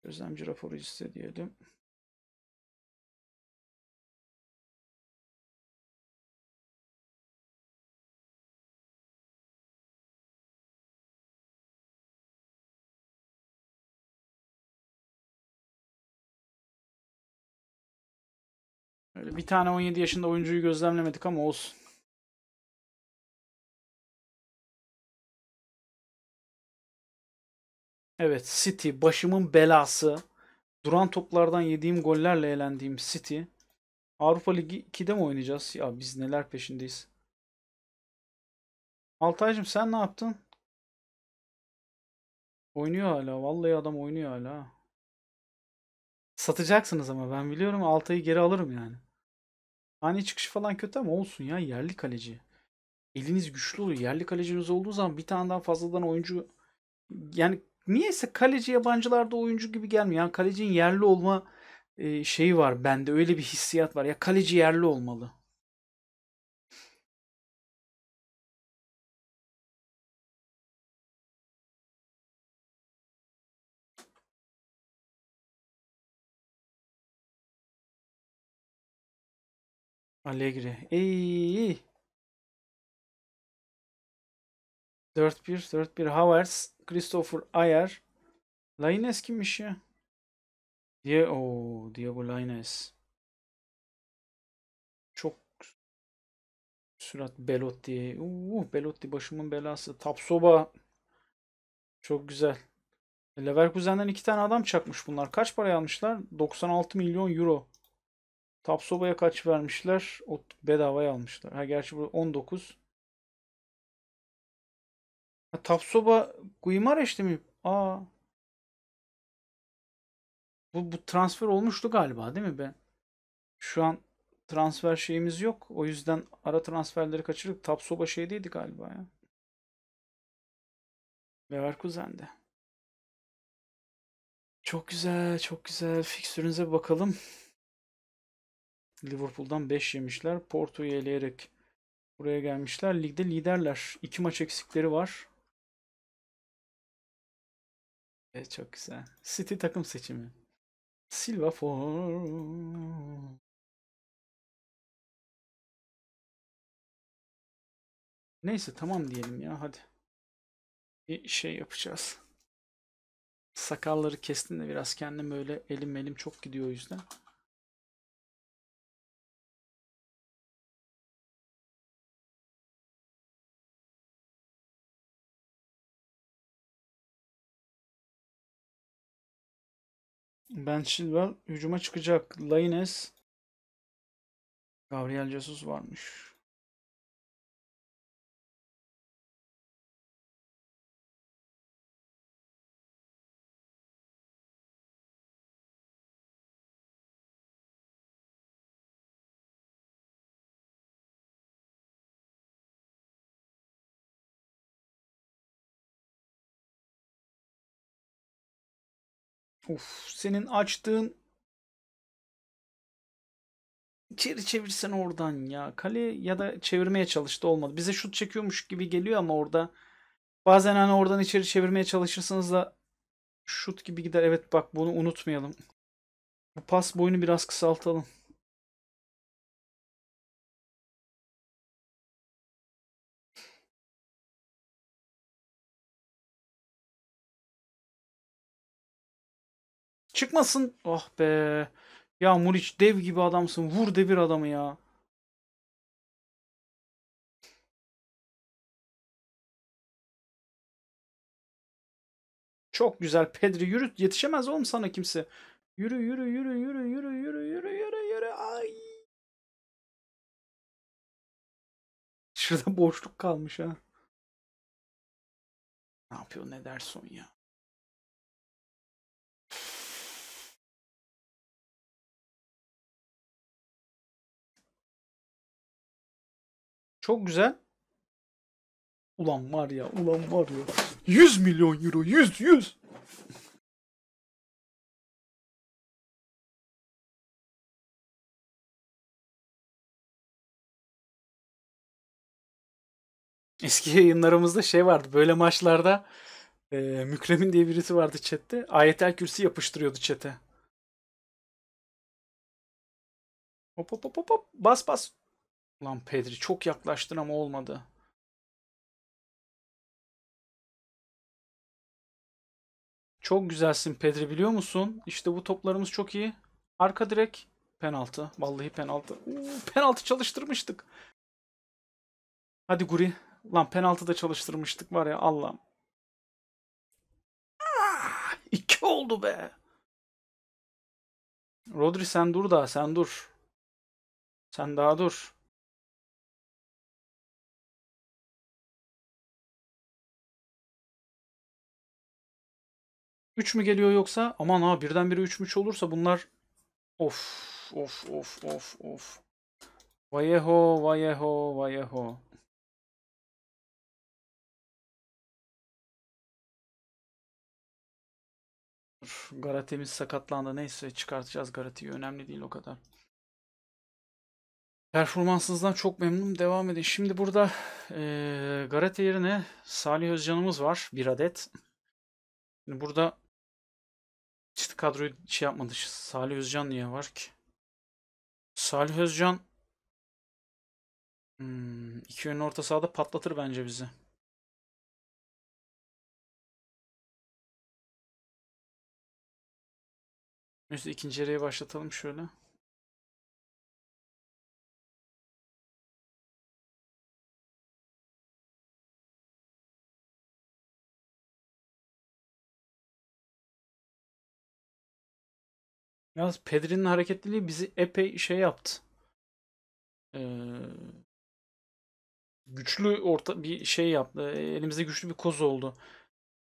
Speaker 2: Gözlemci raporu iste diyelim. Öyle bir tane 17 yaşında oyuncuyu gözlemlemedik ama olsun. Evet City başımın
Speaker 1: belası. Duran toplardan yediğim gollerle eğlendiğim City. Avrupa Ligi 2'de mi oynayacağız? Ya biz neler peşindeyiz. Altaycım sen ne yaptın? Oynuyor hala. Vallahi adam oynuyor hala. Satacaksınız ama ben biliyorum Altay'ı geri alırım yani. Hani çıkışı falan kötü ama olsun ya yerli kaleci. Eliniz güçlü oluyor. Yerli kaleciniz olduğu zaman bir tane daha fazladan oyuncu yani niyeyse kaleci yabancılarda oyuncu gibi gelmiyor. Yani kalecinin yerli olma e, şeyi var bende öyle bir hissiyat var. Ya kaleci yerli olmalı.
Speaker 2: Allegri. İyi.
Speaker 1: 4-1, 4-1 Havertz, Christopher Ayer. Lines kimmiş ya? Diye o, diye bu Lines. Çok sürat Belotti. Uh, Belotti başımın belası. Tapsoba. Çok güzel. Leverkusen'den iki tane adam çakmış bunlar. Kaç para almışlar? 96 milyon euro. Tapsoba'ya kaç vermişler? O bedavaya almışlar. Ha gerçi burada 19. Ha, Tapsoba Guimareş'te mi? Aa. Bu, bu transfer olmuştu galiba değil mi ben? Şu an transfer şeyimiz yok. O yüzden ara transferleri kaçırdık. Tapsoba şeydeydi galiba ya. Leverkusen'de. Çok güzel, çok güzel. Fikstürünüze bakalım. Liverpool'dan 5 yemişler. Porto'yu eleyerek buraya gelmişler. Ligde liderler. 2 maç eksikleri var. E, çok güzel.
Speaker 2: City takım seçimi. Silva for... Neyse tamam diyelim
Speaker 1: ya hadi. Bir şey yapacağız. Sakalları kestim de biraz kendim böyle elim elim çok gidiyor o yüzden.
Speaker 2: Ben Silva hücuma çıkacak. Laines Gabriel Jesus varmış.
Speaker 1: Of senin açtığın içeri çevirsen oradan ya. Kale ya da çevirmeye çalıştı olmadı. Bize şut çekiyormuş gibi geliyor ama orada bazen hani oradan içeri çevirmeye çalışırsanız da şut gibi gider. Evet bak bunu unutmayalım. Bu pas boyunu biraz kısaltalım.
Speaker 2: Çıkmasın. Oh be. Ya Muriç dev gibi adamsın. Vur devir adamı ya. Çok güzel Pedri yürü. Yetişemez
Speaker 1: oğlum sana kimse. Yürü yürü yürü yürü yürü yürü yürü yürü yürü. Ay. Şurada boşluk kalmış ha.
Speaker 2: Ne yapıyor ne der son ya? Çok güzel. Ulan var ya, ulan var ya. 100 milyon euro, 100, 100. Eski yayınlarımızda
Speaker 1: şey vardı. Böyle maçlarda e, Mükremin diye birisi vardı chatte. Ayetel Kürsi yapıştırıyordu chate. Hop hop hop
Speaker 2: hop. Bas bas. Lan Pedri çok yaklaştın ama olmadı. Çok güzelsin Pedri
Speaker 1: biliyor musun? İşte bu toplarımız çok iyi. Arka direk penaltı. Vallahi penaltı. Uuu, penaltı çalıştırmıştık. Hadi Guri. Lan penaltı da çalıştırmıştık var ya Allah'ım. Ah, iki oldu
Speaker 2: be. Rodri sen dur daha sen dur. Sen daha dur. 3 mü geliyor yoksa?
Speaker 1: Aman ha birdenbire 3 3 olursa bunlar of of of of of. Vallejo, Vallejo, Vallejo. Garatemiz sakatlandı. Neyse çıkartacağız Garati'yi. Önemli değil o kadar. Performansınızdan çok memnunum. Devam edin. Şimdi burada e, Garate yerine Salih Özcan'ımız var. Bir adet. Şimdi burada Çift kadroyu şey yapmadı. Salih Özcan niye var ki? Salih Özcan hmm, iki ön orta sahada patlatır bence bizi.
Speaker 2: Neyse ikinci yarıya başlatalım şöyle. Yalnız Pedri'nin hareketliliği bizi epey şey yaptı.
Speaker 1: Ee, güçlü orta bir şey yaptı. Elimizde güçlü bir koz oldu.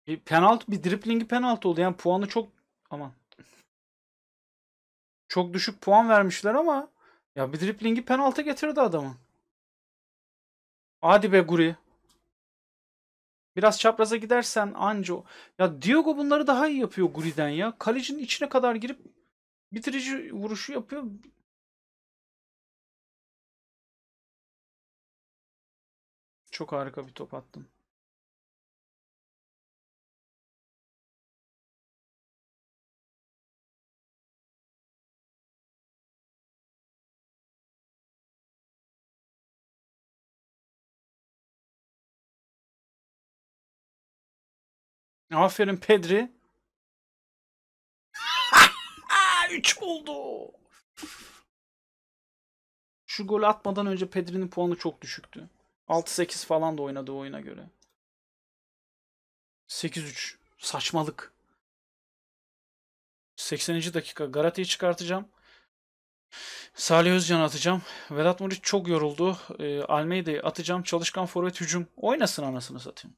Speaker 1: Bir penaltı, bir driplingi penaltı oldu. Yani puanı çok aman. Çok düşük puan vermişler ama ya bir driplingi penaltı getirdi adamın. Hadi be Guri. Biraz çapraza gidersen anca... Ya Diogo bunları daha iyi yapıyor Guri'den ya. Kalecinin içine kadar girip Bitirici vuruşu yapıyor.
Speaker 2: Çok harika bir top attım. Aferin Pedri. 3 oldu.
Speaker 1: Şu golü atmadan önce Pedri'nin puanı çok düşüktü. 6-8 falan da oynadı oyuna göre.
Speaker 2: 8-3. Saçmalık.
Speaker 1: 80. dakika. Garata'yı çıkartacağım. Salih Özcan'ı atacağım. Vedat Muriç çok yoruldu. E, Almeyda'yı atacağım. Çalışkan forvet hücum. Oynasın anasını satayım.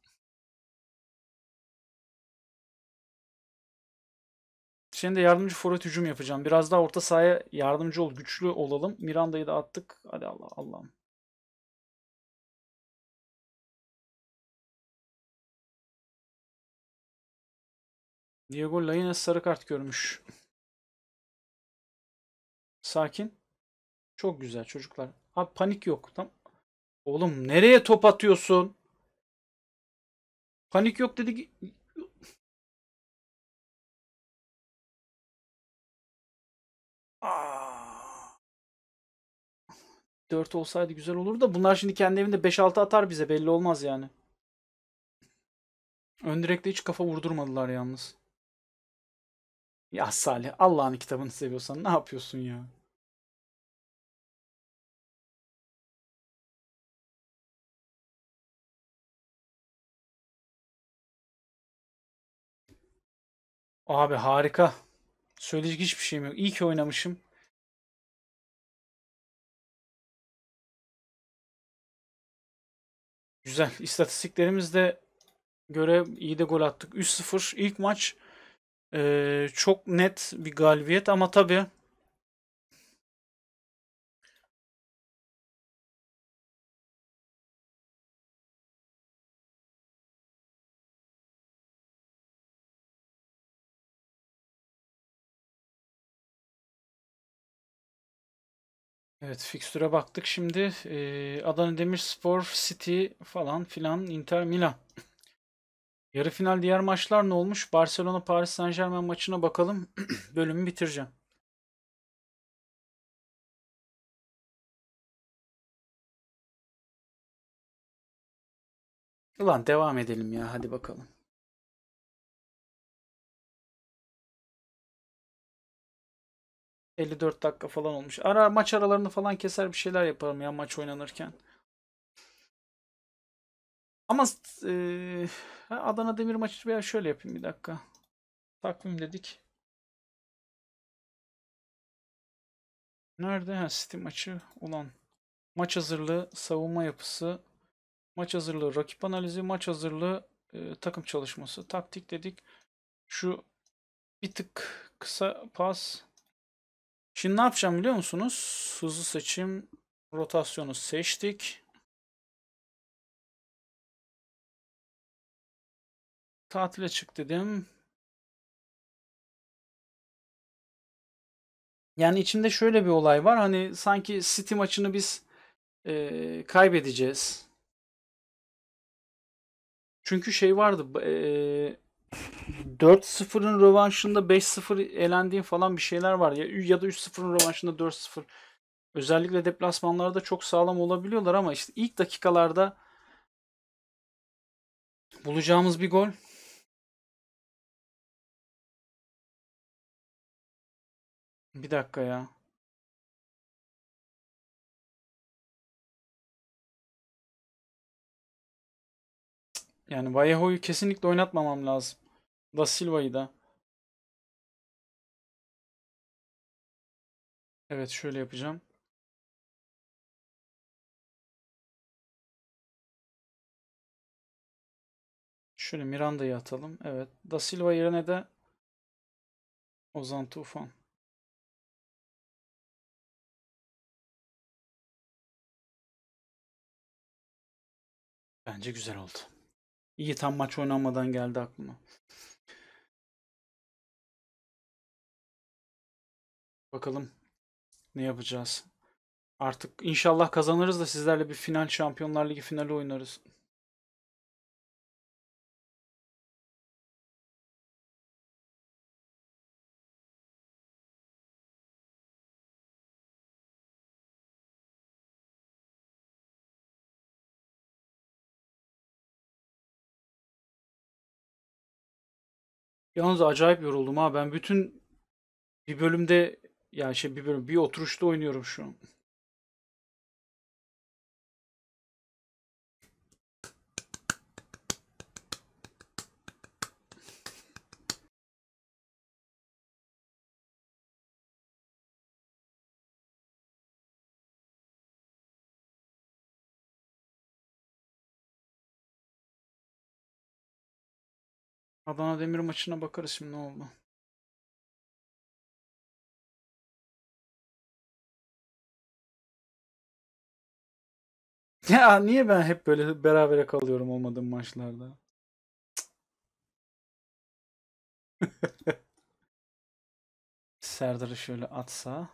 Speaker 1: de yardımcı forvet hücum yapacağım. Biraz daha orta sahaya yardımcı ol, güçlü olalım. Miranda'yı da attık. Hadi Allah Allah'ım.
Speaker 2: Diego Lainez sarı kart görmüş. Sakin. Çok güzel çocuklar. Abi panik yok. Tam. Oğlum nereye top atıyorsun? Panik yok dedi. ki.
Speaker 1: Aa. Ah. 4 olsaydı güzel olur da bunlar şimdi kendi evinde 5-6 atar bize belli olmaz yani. Ön direkte hiç kafa vurdurmadılar yalnız.
Speaker 2: Ya Salih Allah'ın kitabını seviyorsan ne yapıyorsun ya? Abi harika. Söyleyecek hiçbir şeyim yok. İyi ki oynamışım. Güzel. İstatistiklerimizde
Speaker 1: göre iyi de gol attık. 3-0 İlk maç e, çok net bir galibiyet ama tabii Evet fikstüre baktık şimdi. Ee, Adana Demirspor, City falan filan Inter Milan. *laughs* Yarı final diğer maçlar ne olmuş? Barcelona Paris Saint Germain maçına bakalım. *clears throat* Bölümü bitireceğim.
Speaker 2: Ulan devam edelim ya hadi bakalım. 54 dakika falan olmuş. Ara maç aralarını falan keser
Speaker 1: bir şeyler yapalım ya maç oynanırken. Ama e, Adana Demir maçı veya şöyle yapayım bir dakika. Takvim dedik.
Speaker 2: Nerede? Ha, City maçı
Speaker 1: ulan? Maç hazırlığı, savunma yapısı, maç hazırlığı, rakip analizi, maç hazırlığı, e, takım çalışması, taktik dedik. Şu bir tık kısa pas. Şimdi ne yapacağım biliyor musunuz? Hızlı seçim rotasyonu seçtik.
Speaker 2: Tatile çık dedim. Yani içinde şöyle bir olay var. Hani sanki City
Speaker 1: maçını biz e, kaybedeceğiz. Çünkü şey vardı. E, 4-0'ın rövanşında 5-0 elendiğin falan bir şeyler var ya ya da 3-0'ın rövanşında 4-0 özellikle deplasmanlarda çok sağlam olabiliyorlar ama işte ilk dakikalarda
Speaker 2: bulacağımız bir gol Bir dakika ya. Yani Vallejo'yu kesinlikle oynatmamam lazım. Da Silva'yı da. Evet şöyle yapacağım. Şöyle Miranda'yı atalım. Evet. Da Silva yerine de Ozan Tufan. Bence güzel oldu. İyi tam maç oynanmadan geldi aklıma. Bakalım ne
Speaker 1: yapacağız. Artık inşallah kazanırız da sizlerle bir final Şampiyonlar Ligi finali oynarız.
Speaker 2: Yalnız acayip yoruldum ha. Ben bütün bir bölümde yani şey bir bir oturuşta oynuyorum şu an. Adana Demir maçına bakarız şimdi ne oldu. Ya niye ben hep böyle berabere kalıyorum olmadığım maçlarda? *laughs* Serdar'ı şöyle atsa.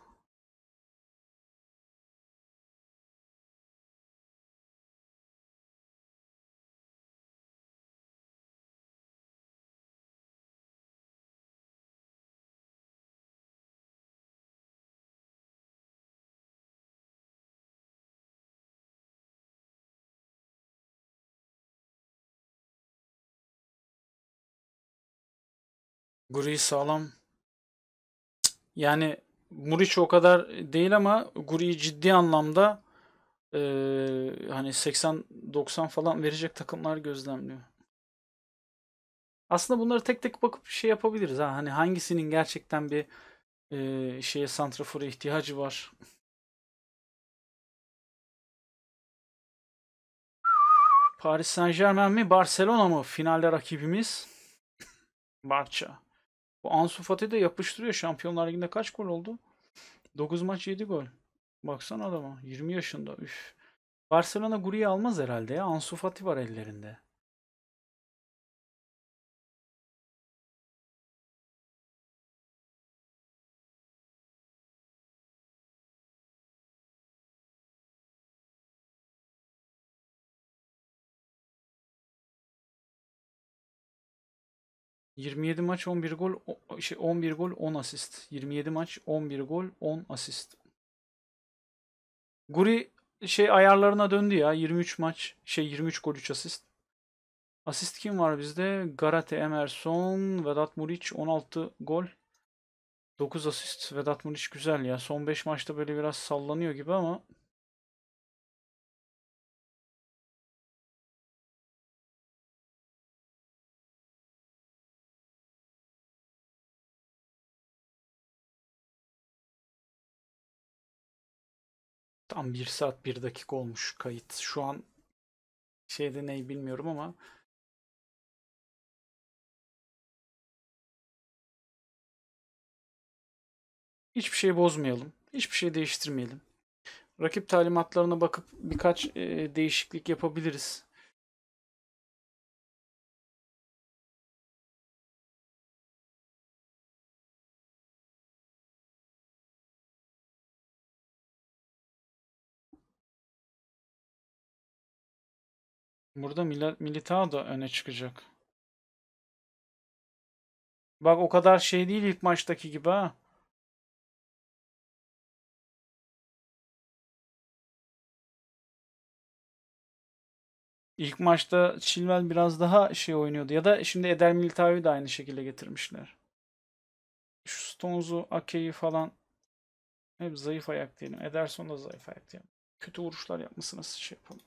Speaker 2: Guri sağlam.
Speaker 1: Yani Muriç o kadar değil ama Guri ciddi anlamda e, hani 80-90 falan verecek takımlar gözlemliyor. Aslında bunları tek tek bakıp şey yapabiliriz ha. Hani hangisinin gerçekten bir e, şeye santrafora ihtiyacı var. Paris Saint Germain mi Barcelona mı finalde rakibimiz? Barça. Bu Ansu Fati de yapıştırıyor. Şampiyonlar Ligi'nde kaç gol oldu? 9 maç 7 gol. Baksana adama. 20 yaşında. Üf. Barcelona Guri'yi almaz herhalde ya. Ansu Fati var ellerinde.
Speaker 2: 27 maç 11 gol şey 11 gol
Speaker 1: 10 asist. 27 maç 11 gol 10 asist. Guri şey ayarlarına döndü ya. 23 maç şey 23 gol 3 asist. Asist kim var bizde? Garate Emerson, Vedat Muriç 16 gol. 9 asist Vedat Muriç güzel ya. Son 5 maçta böyle biraz sallanıyor gibi ama
Speaker 2: Tam 1 saat 1 dakika olmuş kayıt. Şu an şeyde ney bilmiyorum ama
Speaker 1: hiçbir şey bozmayalım. Hiçbir şey değiştirmeyelim. Rakip talimatlarına bakıp birkaç e, değişiklik yapabiliriz.
Speaker 2: Burada Militao da öne çıkacak. Bak o kadar şey değil ilk maçtaki gibi ha. İlk maçta Chilwell biraz
Speaker 1: daha şey oynuyordu. Ya da şimdi Eder Militao'yu da aynı şekilde getirmişler. Şu Stones'u, Ake'yi falan hep zayıf ayak diyelim. Ederson da zayıf ayak diyelim. Kötü vuruşlar yapmasına şey yapalım.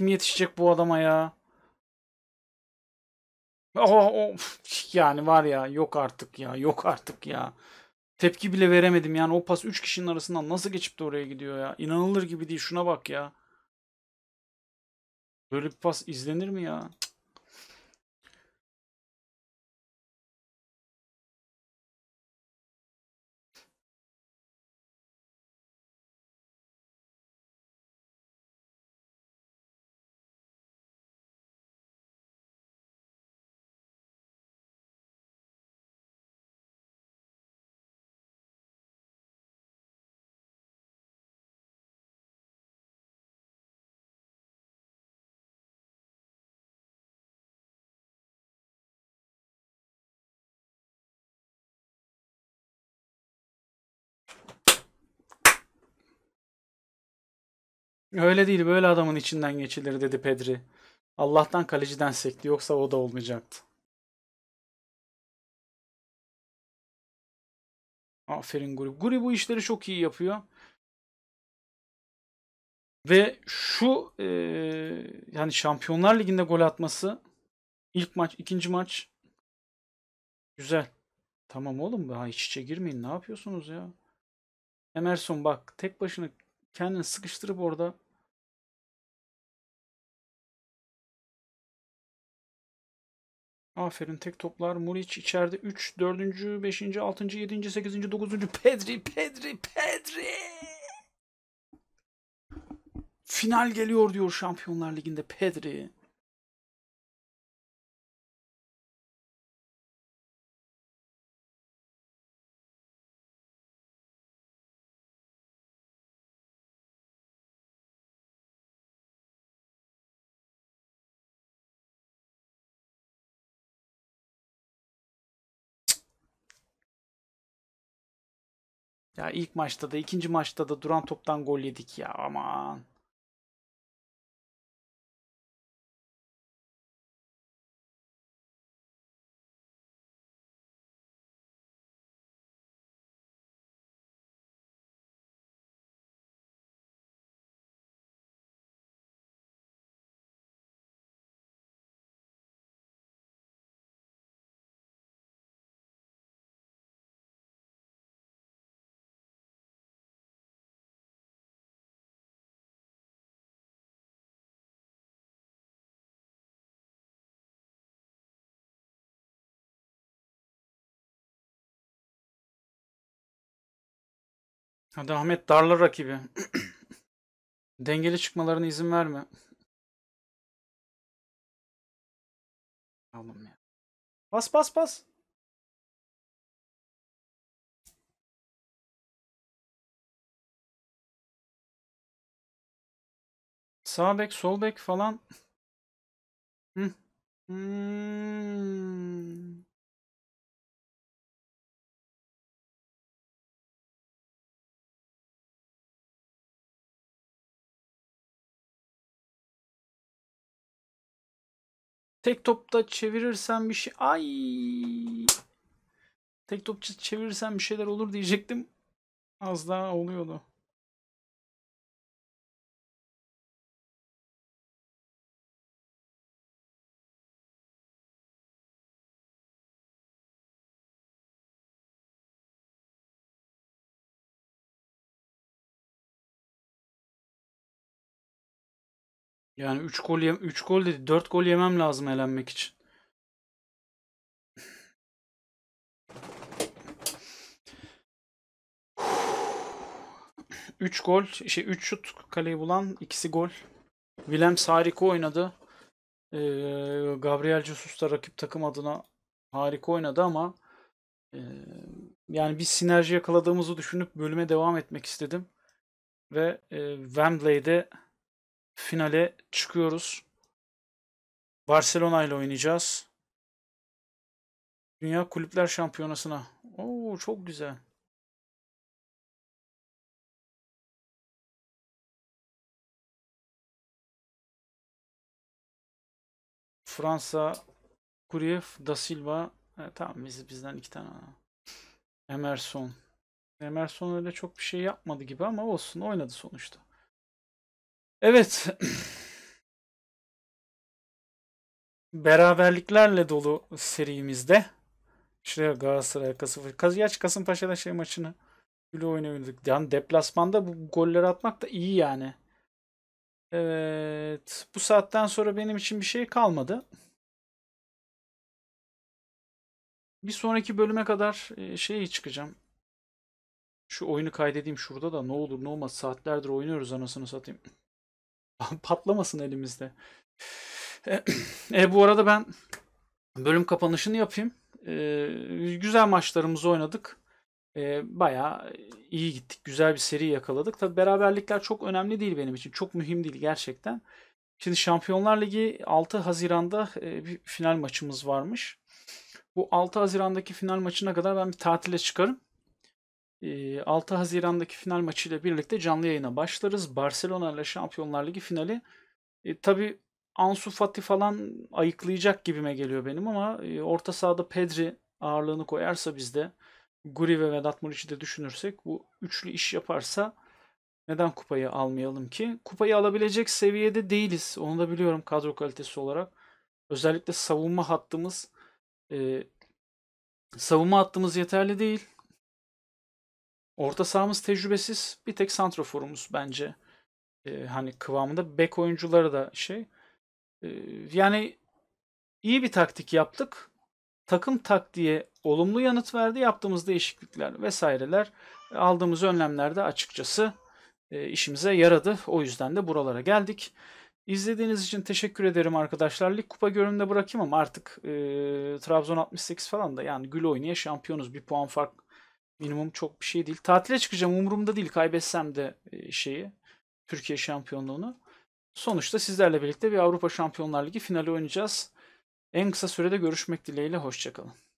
Speaker 1: Kim yetişecek bu adama ya? Oh, oh, yani var ya yok artık ya yok artık ya. Tepki bile veremedim yani o pas 3 kişinin arasından nasıl geçip de oraya gidiyor ya. İnanılır gibi değil şuna bak ya. Böyle bir pas izlenir mi ya? Öyle değil böyle adamın içinden geçilir dedi Pedri. Allah'tan kaleciden sekti yoksa o da olmayacaktı.
Speaker 2: Aferin Guri. Guri bu işleri
Speaker 1: çok iyi yapıyor. Ve şu e, yani Şampiyonlar Ligi'nde gol atması ilk maç, ikinci maç güzel. Tamam oğlum daha iç içe girmeyin. Ne yapıyorsunuz ya? Emerson bak tek başına kendini sıkıştırıp orada
Speaker 2: Aferin tek toplar.
Speaker 1: Muriç içeride 3, 4. 5. 6. 7. 8. 9. Pedri, Pedri, Pedri. Final geliyor diyor
Speaker 2: Şampiyonlar Ligi'nde Pedri. Ya ilk maçta da ikinci maçta da duran toptan gol yedik ya aman. Hadi Ahmet darla rakibi. *clears throat* Dengeli çıkmalarına izin verme. Aldım ya. Bas bas bas. Sağ bek, sol bek falan. Hı. Hmm.
Speaker 1: Tek topta çevirirsen bir şey... Ay! Tek topçu çevirirsen bir şeyler olur diyecektim. Az
Speaker 2: daha oluyordu.
Speaker 1: Yani 3 gol yem 3 gol dedi. 4 gol yemem lazım elenmek için. Üç gol, şey üç şut kaleyi bulan, ikisi gol. Willem harika oynadı. Ee, Gabriel Jesus da rakip takım adına harika oynadı ama e, yani bir sinerji yakaladığımızı düşünüp bölüme devam etmek istedim. Ve e, Wembley'de finale çıkıyoruz. Barcelona ile oynayacağız.
Speaker 2: Dünya Kulüpler Şampiyonası'na. Oo çok güzel.
Speaker 1: Fransa Kuryev, Da Silva. E, tamam biz, bizden iki tane. Emerson. Emerson öyle çok bir şey yapmadı gibi ama olsun oynadı sonuçta. Evet. Beraberliklerle dolu serimizde şuraya Galatasaray Kasımpaşa. Gerçi Kasımpaşa'da şey maçını bile oynadık. Yani deplasmanda bu golleri atmak da iyi yani. Evet. Bu saatten sonra benim için bir şey kalmadı. Bir sonraki bölüme kadar şey çıkacağım. Şu oyunu kaydedeyim şurada da ne olur ne olmaz saatlerdir oynuyoruz anasını satayım patlamasın elimizde. E, *clears throat* e, bu arada ben bölüm kapanışını yapayım. E, güzel maçlarımızı oynadık. E, bayağı iyi gittik. Güzel bir seri yakaladık. Tabii beraberlikler çok önemli değil benim için. Çok mühim değil gerçekten. Şimdi Şampiyonlar Ligi 6 Haziran'da e, bir final maçımız varmış. Bu 6 Haziran'daki final maçına kadar ben bir tatile çıkarım. 6 ee, Haziran'daki final maçıyla birlikte canlı yayına başlarız. Barcelona ile Şampiyonlar Ligi finali. E, tabii Ansu Fati falan ayıklayacak gibime geliyor benim ama e, orta sahada Pedri ağırlığını koyarsa bizde Guri ve Vedat Muriç'i de düşünürsek bu üçlü iş yaparsa neden kupayı almayalım ki? Kupayı alabilecek seviyede değiliz. Onu da biliyorum kadro kalitesi olarak. Özellikle savunma hattımız e, savunma hattımız yeterli değil. Orta sahamız tecrübesiz. Bir tek santroforumuz bence e, hani kıvamında. Bek oyuncuları da şey. E, yani iyi bir taktik yaptık. Takım taktiğe olumlu yanıt verdi. Yaptığımız değişiklikler vesaireler e, aldığımız önlemler de açıkçası e, işimize yaradı. O yüzden de buralara geldik. İzlediğiniz için teşekkür ederim arkadaşlar. Lig kupa görünümde bırakayım ama artık e, Trabzon 68 falan da yani gül oynaya şampiyonuz. Bir puan fark Minimum çok bir şey değil. Tatile çıkacağım umurumda değil kaybetsem de e, şeyi Türkiye şampiyonluğunu. Sonuçta sizlerle birlikte bir Avrupa Şampiyonlar Ligi finali oynayacağız. En kısa sürede görüşmek dileğiyle hoşçakalın.